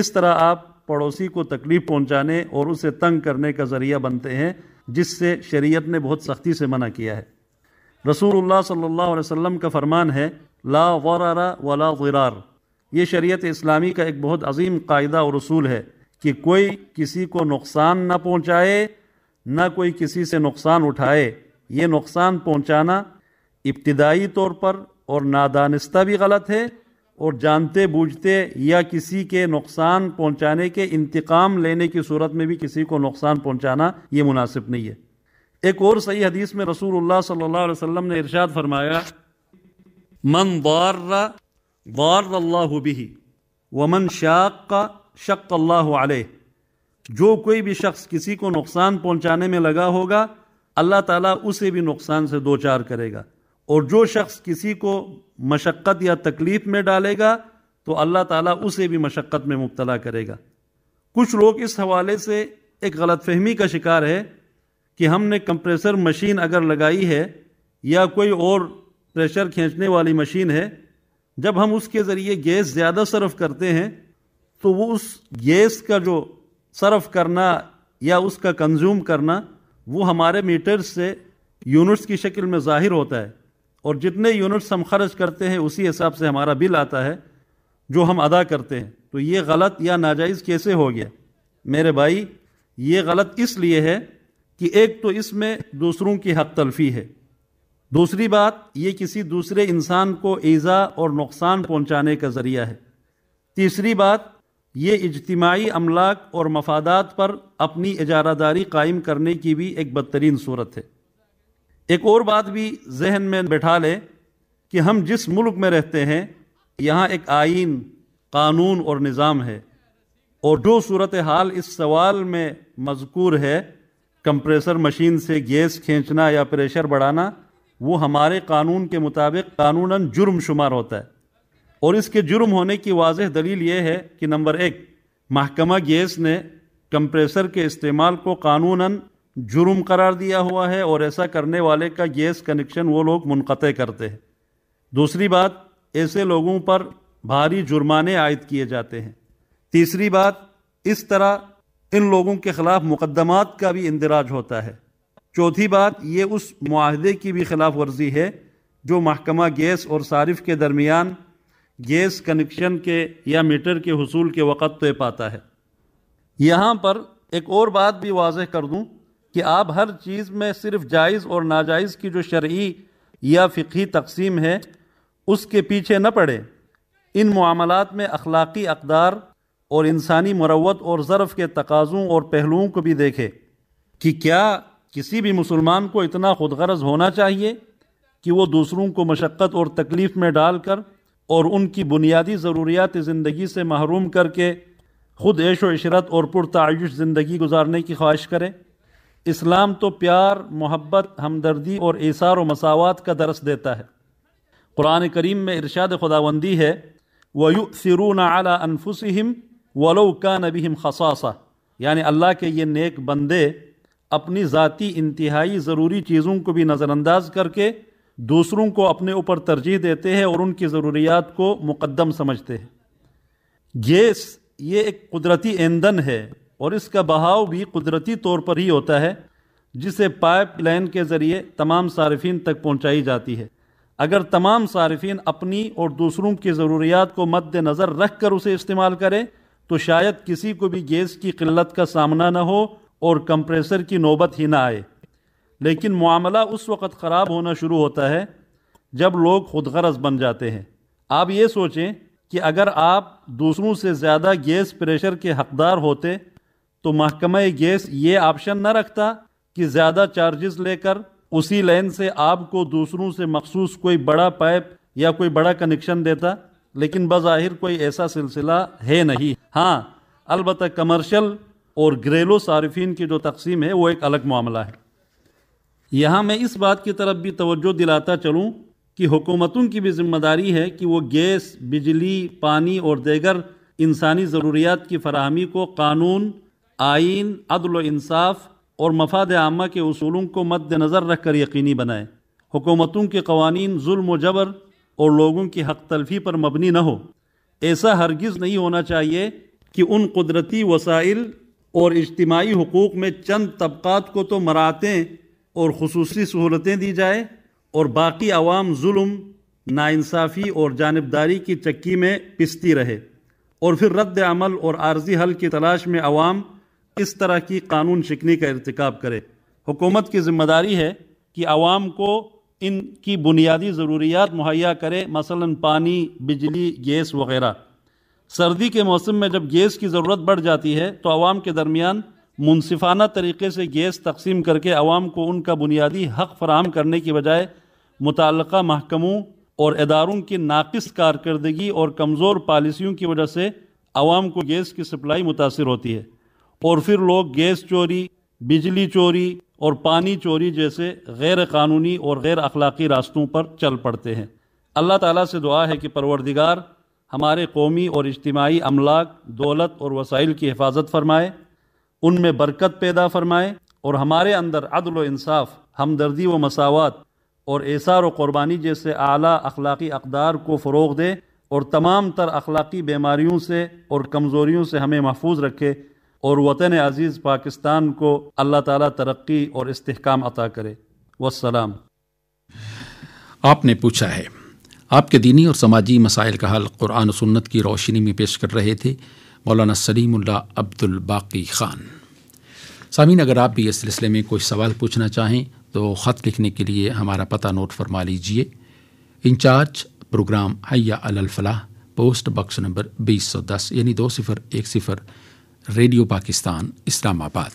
اس طرح آپ پڑوسی کو تکلیف پہنچانے اور اسے تنگ کرنے کا ذریعہ بنتے ہیں جس سے شریعت نے بہت سختی سے منع کیا ہے رسول اللہ صلی اللہ علیہ وسلم کا فرمان ہے لا غرا ولا غرار یہ شریعت اسلامی کا ایک بہت عظیم قاعدہ اور رسول ہے کہ کوئی کسی کو نقصان نہ پہنچائے نہ کوئی کسی سے نقصان اٹھائے یہ نقصان پہنچانا ابتدائی طور پر اور نادانستہ بھی غلط ہے اور جانتے بوجھتے یا کسی کے نقصان پہنچانے کے انتقام لینے کی صورت میں بھی کسی کو نقصان پہنچانا یہ مناسب نہیں ہے ایک اور صحیح حدیث میں رسول اللہ صلی اللہ علیہ وسلم نے ارشاد فرمایا من ضار ضار اللہ بھی ومن شاق کا شق اللہ علیہ جو کوئی بھی شخص کسی کو نقصان پہنچانے میں لگا ہوگا اللہ تعالیٰ اسے بھی نقصان سے دوچار کرے گا اور جو شخص کسی کو مشقت یا تکلیف میں ڈالے گا تو اللہ تعالیٰ اسے بھی مشقت میں مبتلا کرے گا کچھ لوگ اس حوالے سے ایک غلط فہمی کا شکار ہے کہ ہم نے کمپریسر مشین اگر لگائی ہے یا کوئی اور پریشر کھینچنے والی مشین ہے جب ہم اس کے ذریعے گیس زیادہ صرف کرتے ہیں تو وہ اس گیس کا جو صرف کرنا یا اس کا کنزیوم کرنا وہ ہمارے میٹر سے یونٹس کی شکل میں ظاہر ہوتا ہے اور جتنے یونٹس ہم خرچ کرتے ہیں اسی حساب سے ہمارا بل آتا ہے جو ہم ادا کرتے ہیں تو یہ غلط یا ناجائز کیسے ہو گیا میرے بھائی یہ غلط اس لیے ہے کہ ایک تو اس میں دوسروں کی حق تلفی ہے دوسری بات یہ کسی دوسرے انسان کو ایزا اور نقصان پہنچانے کا ذریعہ ہے تیسری بات یہ اجتماعی املاک اور مفادات پر اپنی اجارہ داری قائم کرنے کی بھی ایک بدترین صورت ہے ایک اور بات بھی ذہن میں بیٹھا لے کہ ہم جس ملک میں رہتے ہیں یہاں ایک آئین قانون اور نظام ہے اور جو صورتحال اس سوال میں مذکور ہے کمپریسر مشین سے گیس کھینچنا یا پریشر بڑھانا وہ ہمارے قانون کے مطابق قانوناً جرم شمار ہوتا ہے اور اس کے جرم ہونے کی واضح دلیل یہ ہے کہ نمبر ایک محکمہ گیس نے کمپریسر کے استعمال کو قانوناً جرم قرار دیا ہوا ہے اور ایسا کرنے والے کا گیس کنکشن وہ لوگ منقطع کرتے ہیں دوسری بات ایسے لوگوں پر بھاری جرمانے عائد کیے جاتے ہیں تیسری بات اس طرح ان لوگوں کے خلاف مقدمات کا بھی اندراج ہوتا ہے چوتھی بات یہ اس معاہدے کی بھی خلاف ورزی ہے جو محکمہ گیس اور صارف کے درمیان گیس کنکشن کے یا میٹر کے حصول کے وقت طے پاتا ہے یہاں پر ایک اور بات بھی واضح کر دوں کہ آپ ہر چیز میں صرف جائز اور ناجائز کی جو شرعی یا فقی تقسیم ہے اس کے پیچھے نہ پڑے ان معاملات میں اخلاقی اقدار اور انسانی مروت اور ظرف کے تقاضوں اور پہلوؤں کو بھی دیکھے کہ کیا کسی بھی مسلمان کو اتنا خود غرض ہونا چاہیے کہ وہ دوسروں کو مشقت اور تکلیف میں ڈال کر اور ان کی بنیادی ضروریات زندگی سے محروم کر کے خود عیش و عشرت اور پرتعیش زندگی گزارنے کی خواہش کریں اسلام تو پیار محبت ہمدردی اور اثار و مساوات کا درس دیتا ہے قرآن کریم میں ارشاد خداوندی ہے وَيُؤْثِرُونَ عَلَىٰ أَنفُسِهِمْ وَلَوْ كَانَ بِهِمْ خَصَاصَةً یعنی اللہ کے یہ نیک بندے اپنی ذاتی انتہائی ضروری چیزوں کو بھی نظر انداز کر کے دوسروں کو اپنے اوپر ترجیح دیتے ہیں اور ان کی ضروریات کو مقدم سمجھتے ہیں گیس یہ ایک قدرتی ایندھن ہے اور اس کا بہاؤ بھی قدرتی طور پر ہی ہوتا ہے جسے پائپ لائن کے ذریعے تمام صارفین تک پہنچائی جاتی ہے اگر تمام صارفین اپنی اور دوسروں کی ضروریات کو مد نظر رکھ کر اسے استعمال کریں تو شاید کسی کو بھی گیس کی قلت کا سامنا نہ ہو اور کمپریسر کی نوبت ہی نہ آئے لیکن معاملہ اس وقت خراب ہونا شروع ہوتا ہے جب لوگ خود غرض بن جاتے ہیں آپ یہ سوچیں کہ اگر آپ دوسروں سے زیادہ گیس پریشر کے حقدار ہوتے تو محکمہ گیس یہ آپشن نہ رکھتا کہ زیادہ چارجز لے کر اسی لائن سے آپ کو دوسروں سے مخصوص کوئی بڑا پائپ یا کوئی بڑا کنیکشن دیتا لیکن بظاہر کوئی ایسا سلسلہ ہے نہیں ہاں البتہ کمرشل اور گھریلو صارفین کی جو تقسیم ہے وہ ایک الگ معاملہ ہے یہاں میں اس بات کی طرف بھی توجہ دلاتا چلوں کہ حکومتوں کی بھی ذمہ داری ہے کہ وہ گیس بجلی پانی اور دیگر انسانی ضروریات کی فراہمی کو قانون آئین عدل و انصاف اور مفاد عامہ کے اصولوں کو مد نظر رکھ کر یقینی بنائے حکومتوں کے قوانین ظلم و جبر اور لوگوں کی حق تلفی پر مبنی نہ ہو ایسا ہرگز نہیں ہونا چاہیے کہ ان قدرتی وسائل اور اجتماعی حقوق میں چند طبقات کو تو مراعتیں اور خصوصی سہولتیں دی جائے اور باقی عوام ظلم ناانصافی اور جانبداری کی چکی میں پستی رہے اور پھر رد عمل اور عارضی حل کی تلاش میں عوام اس طرح کی قانون شکنی کا ارتکاب کرے حکومت کی ذمہ داری ہے کہ عوام کو ان کی بنیادی ضروریات مہیا کرے مثلا پانی بجلی گیس وغیرہ سردی کے موسم میں جب گیس کی ضرورت بڑھ جاتی ہے تو عوام کے درمیان منصفانہ طریقے سے گیس تقسیم کر کے عوام کو ان کا بنیادی حق فراہم کرنے کی بجائے متعلقہ محکموں اور اداروں کی ناقص کارکردگی اور کمزور پالیسیوں کی وجہ سے عوام کو گیس کی سپلائی متاثر ہوتی ہے اور پھر لوگ گیس چوری بجلی چوری اور پانی چوری جیسے غیر قانونی اور غیر اخلاقی راستوں پر چل پڑتے ہیں اللہ تعالیٰ سے دعا ہے کہ پروردگار ہمارے قومی اور اجتماعی املاک دولت اور وسائل کی حفاظت فرمائے ان میں برکت پیدا فرمائے اور ہمارے اندر عدل و انصاف ہمدردی و مساوات اور احسار و قربانی جیسے اعلیٰ اخلاقی اقدار کو فروغ دے اور تمام تر اخلاقی بیماریوں سے اور کمزوریوں سے ہمیں محفوظ رکھے اور وطن عزیز پاکستان کو اللہ تعالیٰ ترقی اور استحکام عطا کرے والسلام آپ نے پوچھا ہے آپ کے دینی اور سماجی مسائل کا حل قرآن و سنت کی روشنی میں پیش کر رہے تھے مولانا سلیم اللہ عبد الباقی خان سامعین اگر آپ بھی اس سلسلے میں کوئی سوال پوچھنا چاہیں تو خط لکھنے کے لیے ہمارا پتہ نوٹ فرما لیجئے انچارج پروگرام حیا الفلاح پوسٹ باکس نمبر بیس سو دس یعنی دو صفر ایک صفر ریڈیو پاکستان اسلام آباد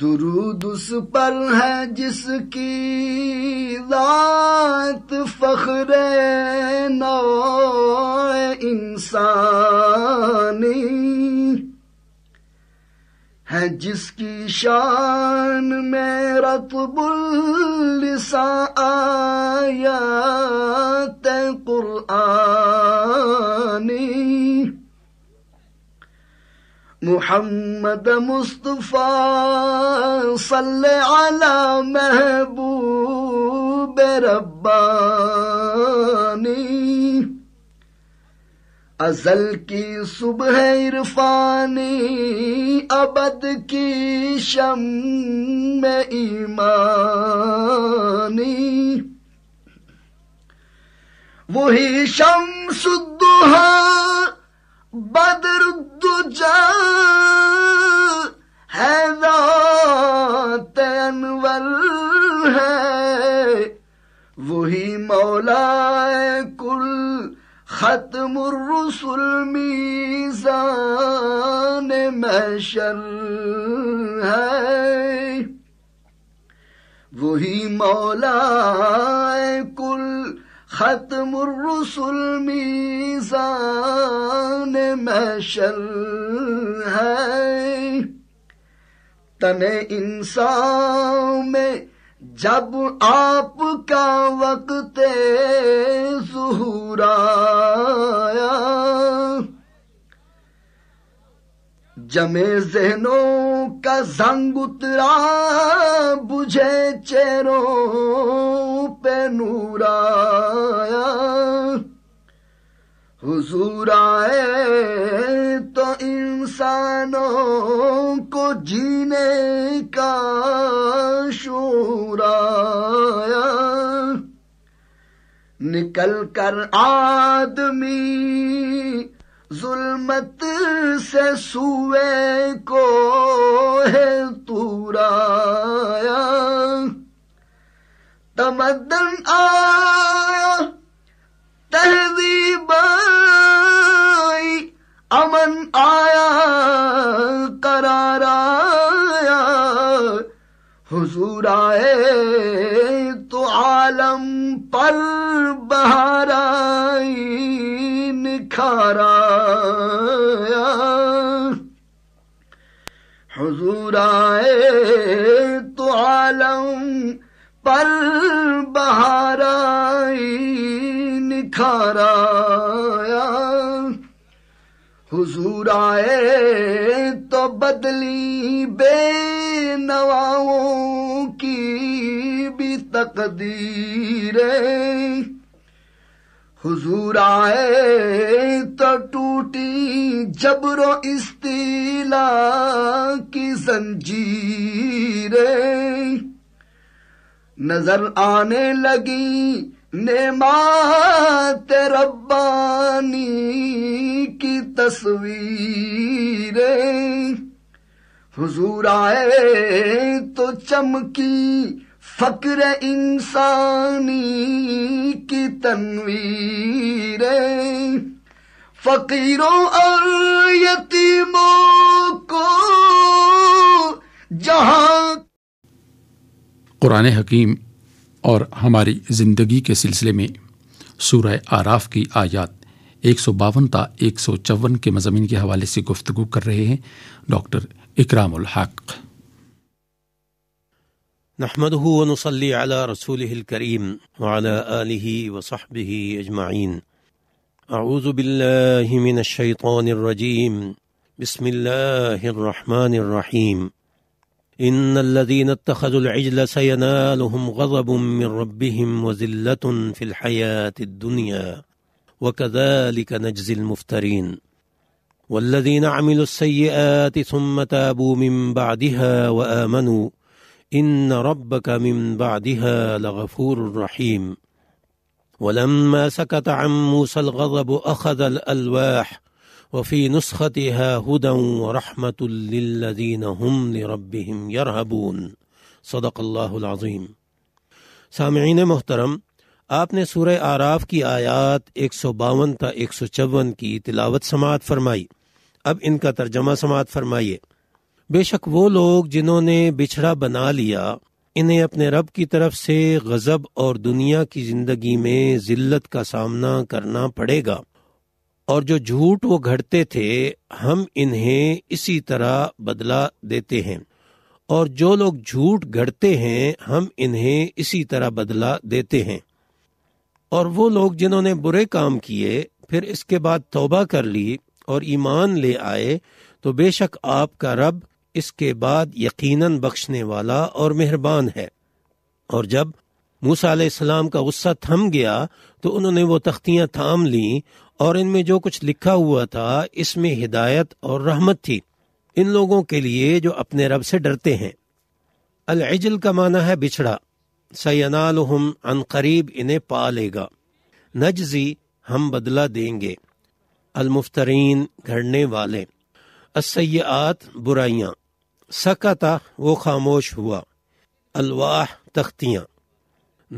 درود اس پر ہے جس کی ذات فخر نو انسانی ہے جس کی شان میں رت بول سا قرآنی محمد مصطفى صل على محبوب رباني ازل کی صبح عرفانی ابد کی شم ایمانی وہی شمس الدہا بدر ہے ذات انور ہے وہی مولا کل ختم الرسل میزان محشر ہے وہی مولا کل ختم الرسل میزان محشر ہے تن انسان میں جب آپ کا وقت ظہور آیا ذہنوں کا زنگ اترا بجھے چہروں پہ نور آیا حضور آئے تو انسانوں کو جینے کا شور آیا نکل کر آدمی ظلمت سے سوئے کو ہے تورایا تمدن آیا تہذیب امن آیا آیا حضور آئے تو عالم پر بہار نکھارا حضور آئے تو عالم پر بہار آئی نکھارا آیا حضور آئے تو بدلی بے نواؤں کی بھی تقدیریں حضور آئے تو ٹوٹی جبر و استیلا کی زنجیریں نظر آنے لگی نعمات ربانی کی تصویر حضور آئے تو چمکی فکر انسانی کی تنویر فقیروں اور یتیموں کو جہاں قرآن حکیم اور ہماری زندگی کے سلسلے میں سورہ آراف کی آیات ایک سو باون تا ایک سو چون کے مضامین کے حوالے سے گفتگو کر رہے ہیں ڈاکٹر اکرام الحق نحمده ونصلي على رسوله الكريم وعلى آله وصحبه أجمعين أعوذ بالله من الشيطان الرجيم بسم الله الرحمن الرحيم إن الذين اتخذوا العجل سينالهم غضب من ربهم وذلة في الحياة الدنيا وكذلك نجزي المفترين والذين عملوا السيئات ثم تابوا من بعدها وآمنوا ان ربك من بعدها لغفور رحيم ولما سكت عن موسى الغضب اخذ الالواح وفي نسختها هدى ورحمه للذين هم لربهم يرهبون صدق الله العظيم سامعين محترم آپ نے سورہ آراف کی آیات 152 تا 154 کی تلاوت سماعت فرمائی اب ان کا ترجمہ سماعت فرمائیے بے شک وہ لوگ جنہوں نے بچھڑا بنا لیا انہیں اپنے رب کی طرف سے غضب اور دنیا کی زندگی میں ذلت کا سامنا کرنا پڑے گا اور جو جھوٹ وہ گھڑتے تھے ہم انہیں اسی طرح بدلا دیتے ہیں اور جو لوگ جھوٹ گھڑتے ہیں ہم انہیں اسی طرح بدلا دیتے ہیں اور وہ لوگ جنہوں نے برے کام کیے پھر اس کے بعد توبہ کر لی اور ایمان لے آئے تو بے شک آپ کا رب اس کے بعد یقیناً بخشنے والا اور مہربان ہے اور جب موسا علیہ السلام کا غصہ تھم گیا تو انہوں نے وہ تختیاں تھام لیں اور ان میں جو کچھ لکھا ہوا تھا اس میں ہدایت اور رحمت تھی ان لوگوں کے لیے جو اپنے رب سے ڈرتے ہیں العجل کا معنی ہے بچھڑا سینا عن قریب انہیں پا لے گا نجزی ہم بدلہ دیں گے المفترین گھڑنے والے السیئات برائیاں سکتا وہ خاموش ہوا الواح تختیاں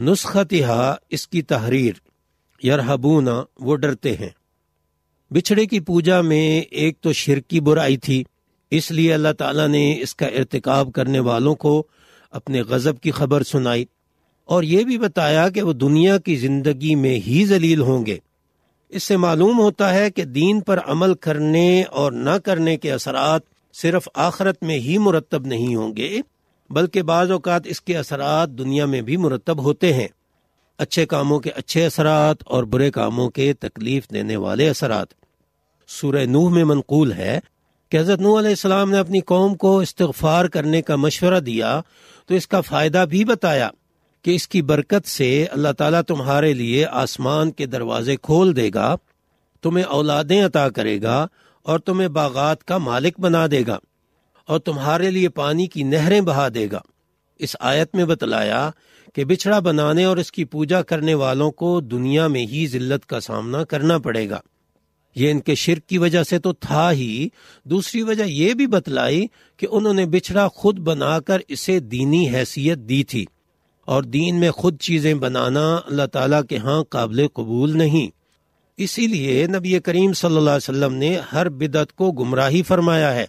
نسختہ اس کی تحریر یرحبونا وہ ڈرتے ہیں بچھڑے کی پوجا میں ایک تو شرکی برائی تھی اس لیے اللہ تعالیٰ نے اس کا ارتکاب کرنے والوں کو اپنے غضب کی خبر سنائی اور یہ بھی بتایا کہ وہ دنیا کی زندگی میں ہی ذلیل ہوں گے اس سے معلوم ہوتا ہے کہ دین پر عمل کرنے اور نہ کرنے کے اثرات صرف آخرت میں ہی مرتب نہیں ہوں گے بلکہ بعض اوقات اس کے اثرات دنیا میں بھی مرتب ہوتے ہیں اچھے کاموں کے اچھے اثرات اور برے کاموں کے تکلیف دینے والے اثرات سورہ نوح میں منقول ہے کہ حضرت نوح علیہ السلام نے اپنی قوم کو استغفار کرنے کا مشورہ دیا تو اس کا فائدہ بھی بتایا کہ اس کی برکت سے اللہ تعالیٰ تمہارے لیے آسمان کے دروازے کھول دے گا تمہیں اولادیں عطا کرے گا اور تمہیں باغات کا مالک بنا دے گا اور تمہارے لیے پانی کی نہریں بہا دے گا اس آیت میں بتلایا کہ بچھڑا بنانے اور اس کی پوجا کرنے والوں کو دنیا میں ہی ذلت کا سامنا کرنا پڑے گا یہ ان کے شرک کی وجہ سے تو تھا ہی دوسری وجہ یہ بھی بتلائی کہ انہوں نے بچھڑا خود بنا کر اسے دینی حیثیت دی تھی اور دین میں خود چیزیں بنانا اللہ تعالیٰ کے ہاں قابل قبول نہیں اسی لیے نبی کریم صلی اللہ علیہ وسلم نے ہر بدعت کو گمراہی فرمایا ہے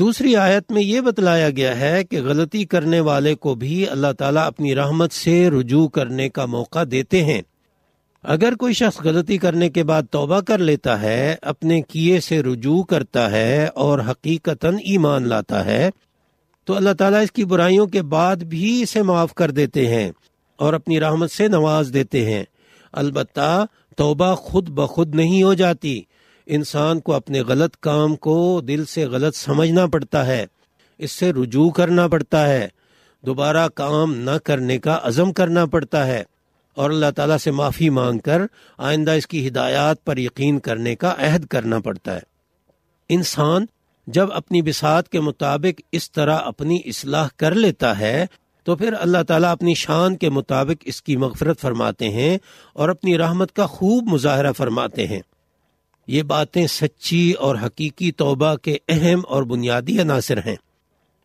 دوسری آیت میں یہ بتلایا گیا ہے کہ غلطی کرنے والے کو بھی اللہ تعالیٰ اپنی رحمت سے رجوع کرنے کا موقع دیتے ہیں اگر کوئی شخص غلطی کرنے کے بعد توبہ کر لیتا ہے اپنے کیے سے رجوع کرتا ہے اور حقیقتاً ایمان لاتا ہے تو اللہ تعالیٰ اس کی برائیوں کے بعد بھی اسے معاف کر دیتے ہیں اور اپنی رحمت سے نواز دیتے ہیں البتہ توبہ خود بخود نہیں ہو جاتی انسان کو اپنے غلط کام کو دل سے غلط سمجھنا پڑتا ہے اس سے رجوع کرنا پڑتا ہے دوبارہ کام نہ کرنے کا عزم کرنا پڑتا ہے اور اللہ تعالیٰ سے معافی مانگ کر آئندہ اس کی ہدایات پر یقین کرنے کا عہد کرنا پڑتا ہے انسان جب اپنی بساط کے مطابق اس طرح اپنی اصلاح کر لیتا ہے تو پھر اللہ تعالیٰ اپنی شان کے مطابق اس کی مغفرت فرماتے ہیں اور اپنی رحمت کا خوب مظاہرہ فرماتے ہیں یہ باتیں سچی اور حقیقی توبہ کے اہم اور بنیادی عناصر ہیں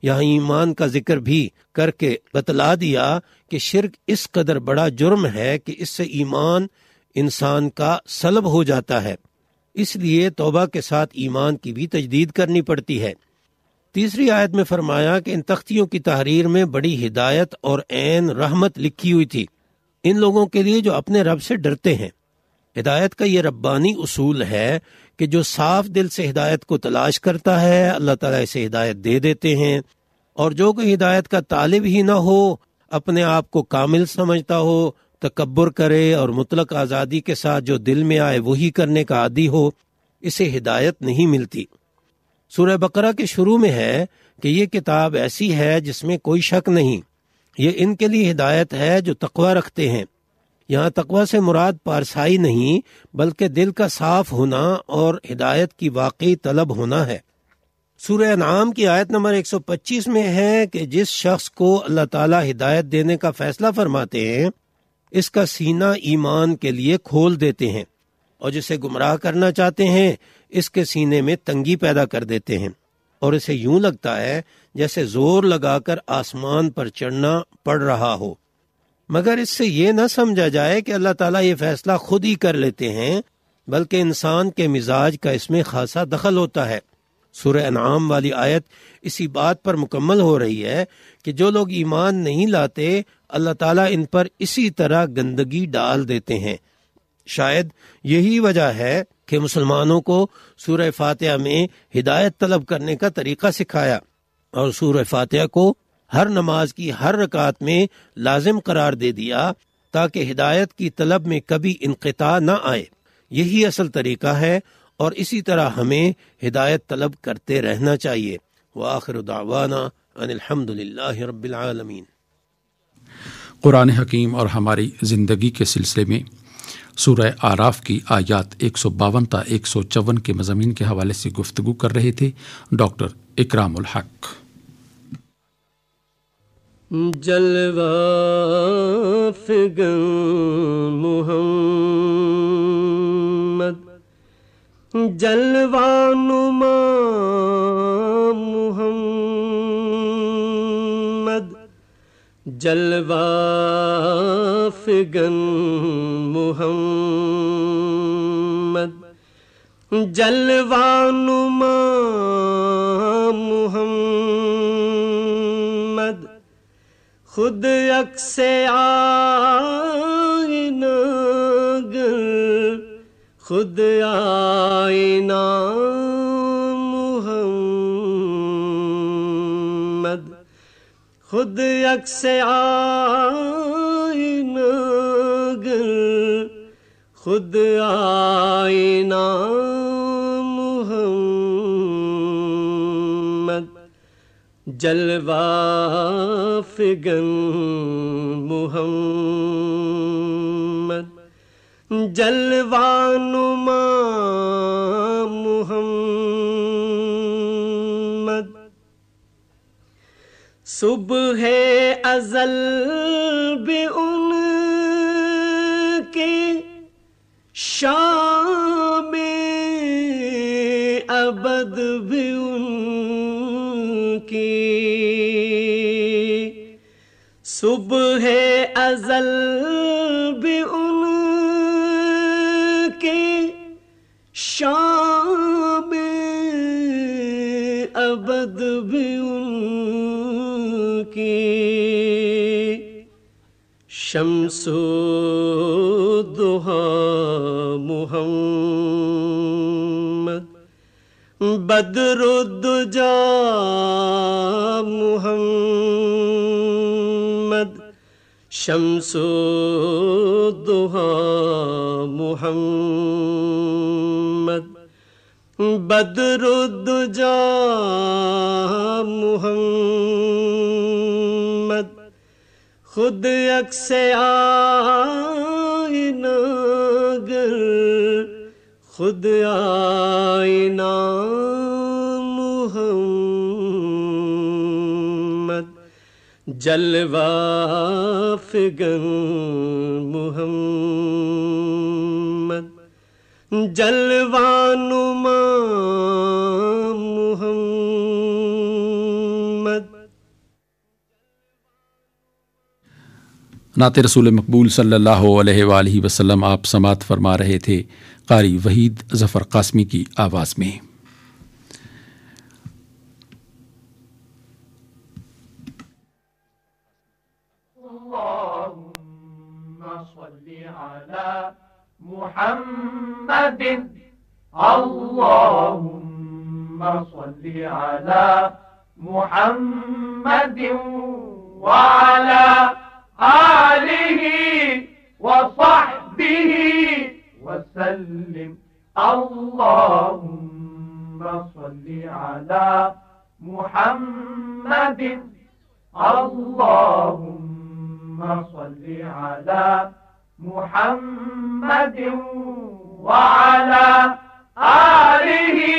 یہاں ایمان کا ذکر بھی کر کے بتلا دیا کہ شرک اس قدر بڑا جرم ہے کہ اس سے ایمان انسان کا سلب ہو جاتا ہے اس لیے توبہ کے ساتھ ایمان کی بھی تجدید کرنی پڑتی ہے تیسری آیت میں فرمایا کہ ان تختیوں کی تحریر میں بڑی ہدایت اور عین رحمت لکھی ہوئی تھی ان لوگوں کے لیے جو اپنے رب سے ڈرتے ہیں ہدایت کا یہ ربانی اصول ہے کہ جو صاف دل سے ہدایت کو تلاش کرتا ہے اللہ تعالیٰ اسے ہدایت دے دیتے ہیں اور جو کوئی ہدایت کا طالب ہی نہ ہو اپنے آپ کو کامل سمجھتا ہو تکبر کرے اور مطلق آزادی کے ساتھ جو دل میں آئے وہی کرنے کا عادی ہو اسے ہدایت نہیں ملتی سورہ بکرا کے شروع میں ہے کہ یہ کتاب ایسی ہے جس میں کوئی شک نہیں یہ ان کے لیے ہدایت ہے جو تقوی رکھتے ہیں یہاں تقوا سے مراد پارسائی نہیں بلکہ دل کا صاف ہونا اور ہدایت کی واقعی طلب ہونا ہے سورہ نام کی آیت نمبر ایک سو پچیس میں ہے کہ جس شخص کو اللہ تعالیٰ ہدایت دینے کا فیصلہ فرماتے ہیں اس کا سینہ ایمان کے لیے کھول دیتے ہیں اور جسے گمراہ کرنا چاہتے ہیں اس کے سینے میں تنگی پیدا کر دیتے ہیں اور اسے یوں لگتا ہے جیسے زور لگا کر آسمان پر چڑھنا پڑ رہا ہو مگر اس سے یہ نہ سمجھا جائے کہ اللہ تعالیٰ یہ فیصلہ خود ہی کر لیتے ہیں بلکہ انسان کے مزاج کا اس میں خاصا دخل ہوتا ہے سورہ انعام والی آیت اسی بات پر مکمل ہو رہی ہے کہ جو لوگ ایمان نہیں لاتے اللہ تعالیٰ ان پر اسی طرح گندگی ڈال دیتے ہیں شاید یہی وجہ ہے کہ مسلمانوں کو سورہ فاتحہ میں ہدایت طلب کرنے کا طریقہ سکھایا اور سورہ فاتحہ کو ہر نماز کی ہر رکعت میں لازم قرار دے دیا تاکہ ہدایت کی طلب میں کبھی انقطاع نہ آئے یہی اصل طریقہ ہے اور اسی طرح ہمیں ہدایت طلب کرتے رہنا چاہیے وآخر دعوانا ان الحمد للہ رب العالمین قرآن حکیم اور ہماری زندگی کے سلسلے میں سورہ آراف کی آیات ایک سو باون تا ایک سو چون کے مضامین کے حوالے سے گفتگو کر رہے تھے ڈاکٹر اکرام الحق الحقان جلواف گن مد جلوان محمد خود اکس آئینہ گ خد آئی نا خود یس آ گر خود آئینہ محمد جلوہ فگن محمد جلوہ نما محمد صبح ازل بے ان کے شام ابد بھی ان کی صبح ازل بھی ان کے شام شمس دہا محمد بدر جا محمد شمس دہا محمد بدر جا محمد خود اکس آئینا گر خود آئینا محمد جلوہ فگن محمد جلوہ نمہ نعت رسول مقبول صلی اللہ علیہ وآلہ وسلم آپ سماعت فرما رہے تھے قاری وحید ظفر قاسمی کی آواز میں اللهم صل علی محمد محمد وعلى آله وصحبه وسلم اللهم صل على محمد اللهم صل على محمد وعلى آله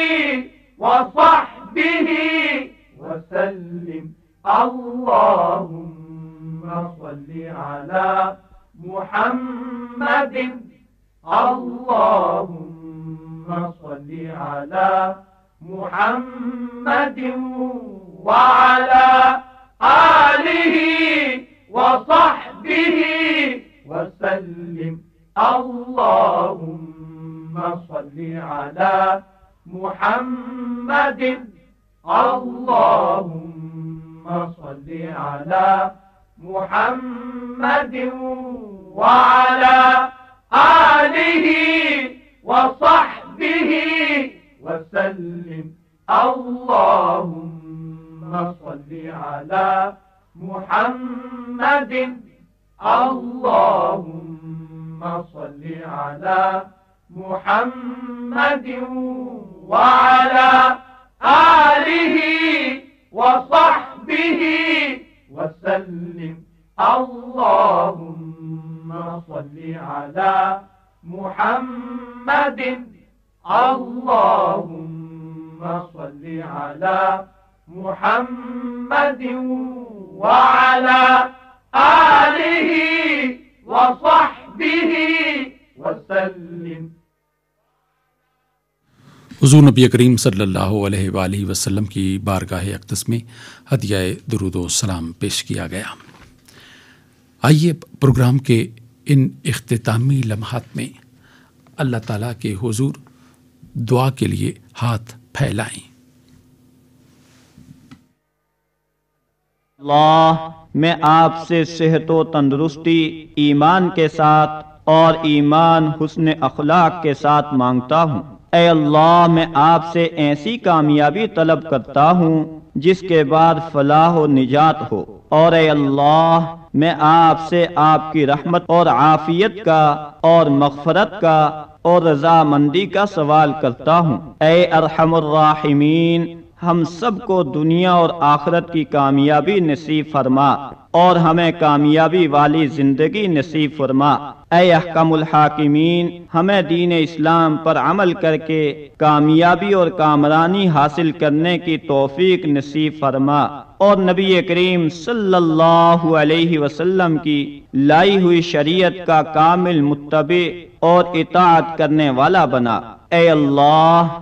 وصحبه وسلم اللهم اللهم صل على محمد اللهم صل على محمد وعلى آله وصحبه وسلم اللهم صل على محمد اللهم صل على محمد وعلى آله وصحبه وسلم اللهم صل على محمد اللهم صل على محمد وعلى وسلم اللهم صل على محمد اللهم صل على محمد وعلى آله وصحبه وسلم حضور نبی کریم صلی اللہ علیہ وآلہ وسلم کی بارگاہ اقدس میں ہدیہ درود و سلام پیش کیا گیا آئیے پروگرام کے ان اختتامی لمحات میں اللہ تعالیٰ کے حضور دعا کے لیے ہاتھ پھیلائیں اللہ میں آپ سے صحت و تندرستی ایمان کے ساتھ اور ایمان حسن اخلاق کے ساتھ مانگتا ہوں اے اللہ میں آپ سے ایسی کامیابی طلب کرتا ہوں جس کے بعد فلاح و نجات ہو اور اے اللہ میں آپ سے آپ کی رحمت اور عافیت کا اور مغفرت کا اور رضا مندی کا سوال کرتا ہوں اے ارحم الراحمین ہم سب کو دنیا اور آخرت کی کامیابی نصیب فرما اور ہمیں کامیابی والی زندگی نصیب فرما اے احکم الحاکمین ہمیں دین اسلام پر عمل کر کے کامیابی اور کامرانی حاصل کرنے کی توفیق نصیب فرما اور نبی کریم صلی اللہ علیہ وسلم کی لائی ہوئی شریعت کا کامل متبع اور اطاعت کرنے والا بنا اے اللہ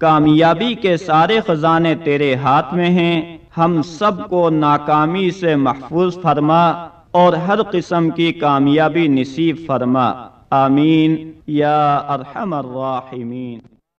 کامیابی کے سارے خزانے تیرے ہاتھ میں ہیں ہم سب کو ناکامی سے محفوظ فرما اور ہر قسم کی کامیابی نصیب فرما آمین یا ارحم الراحمین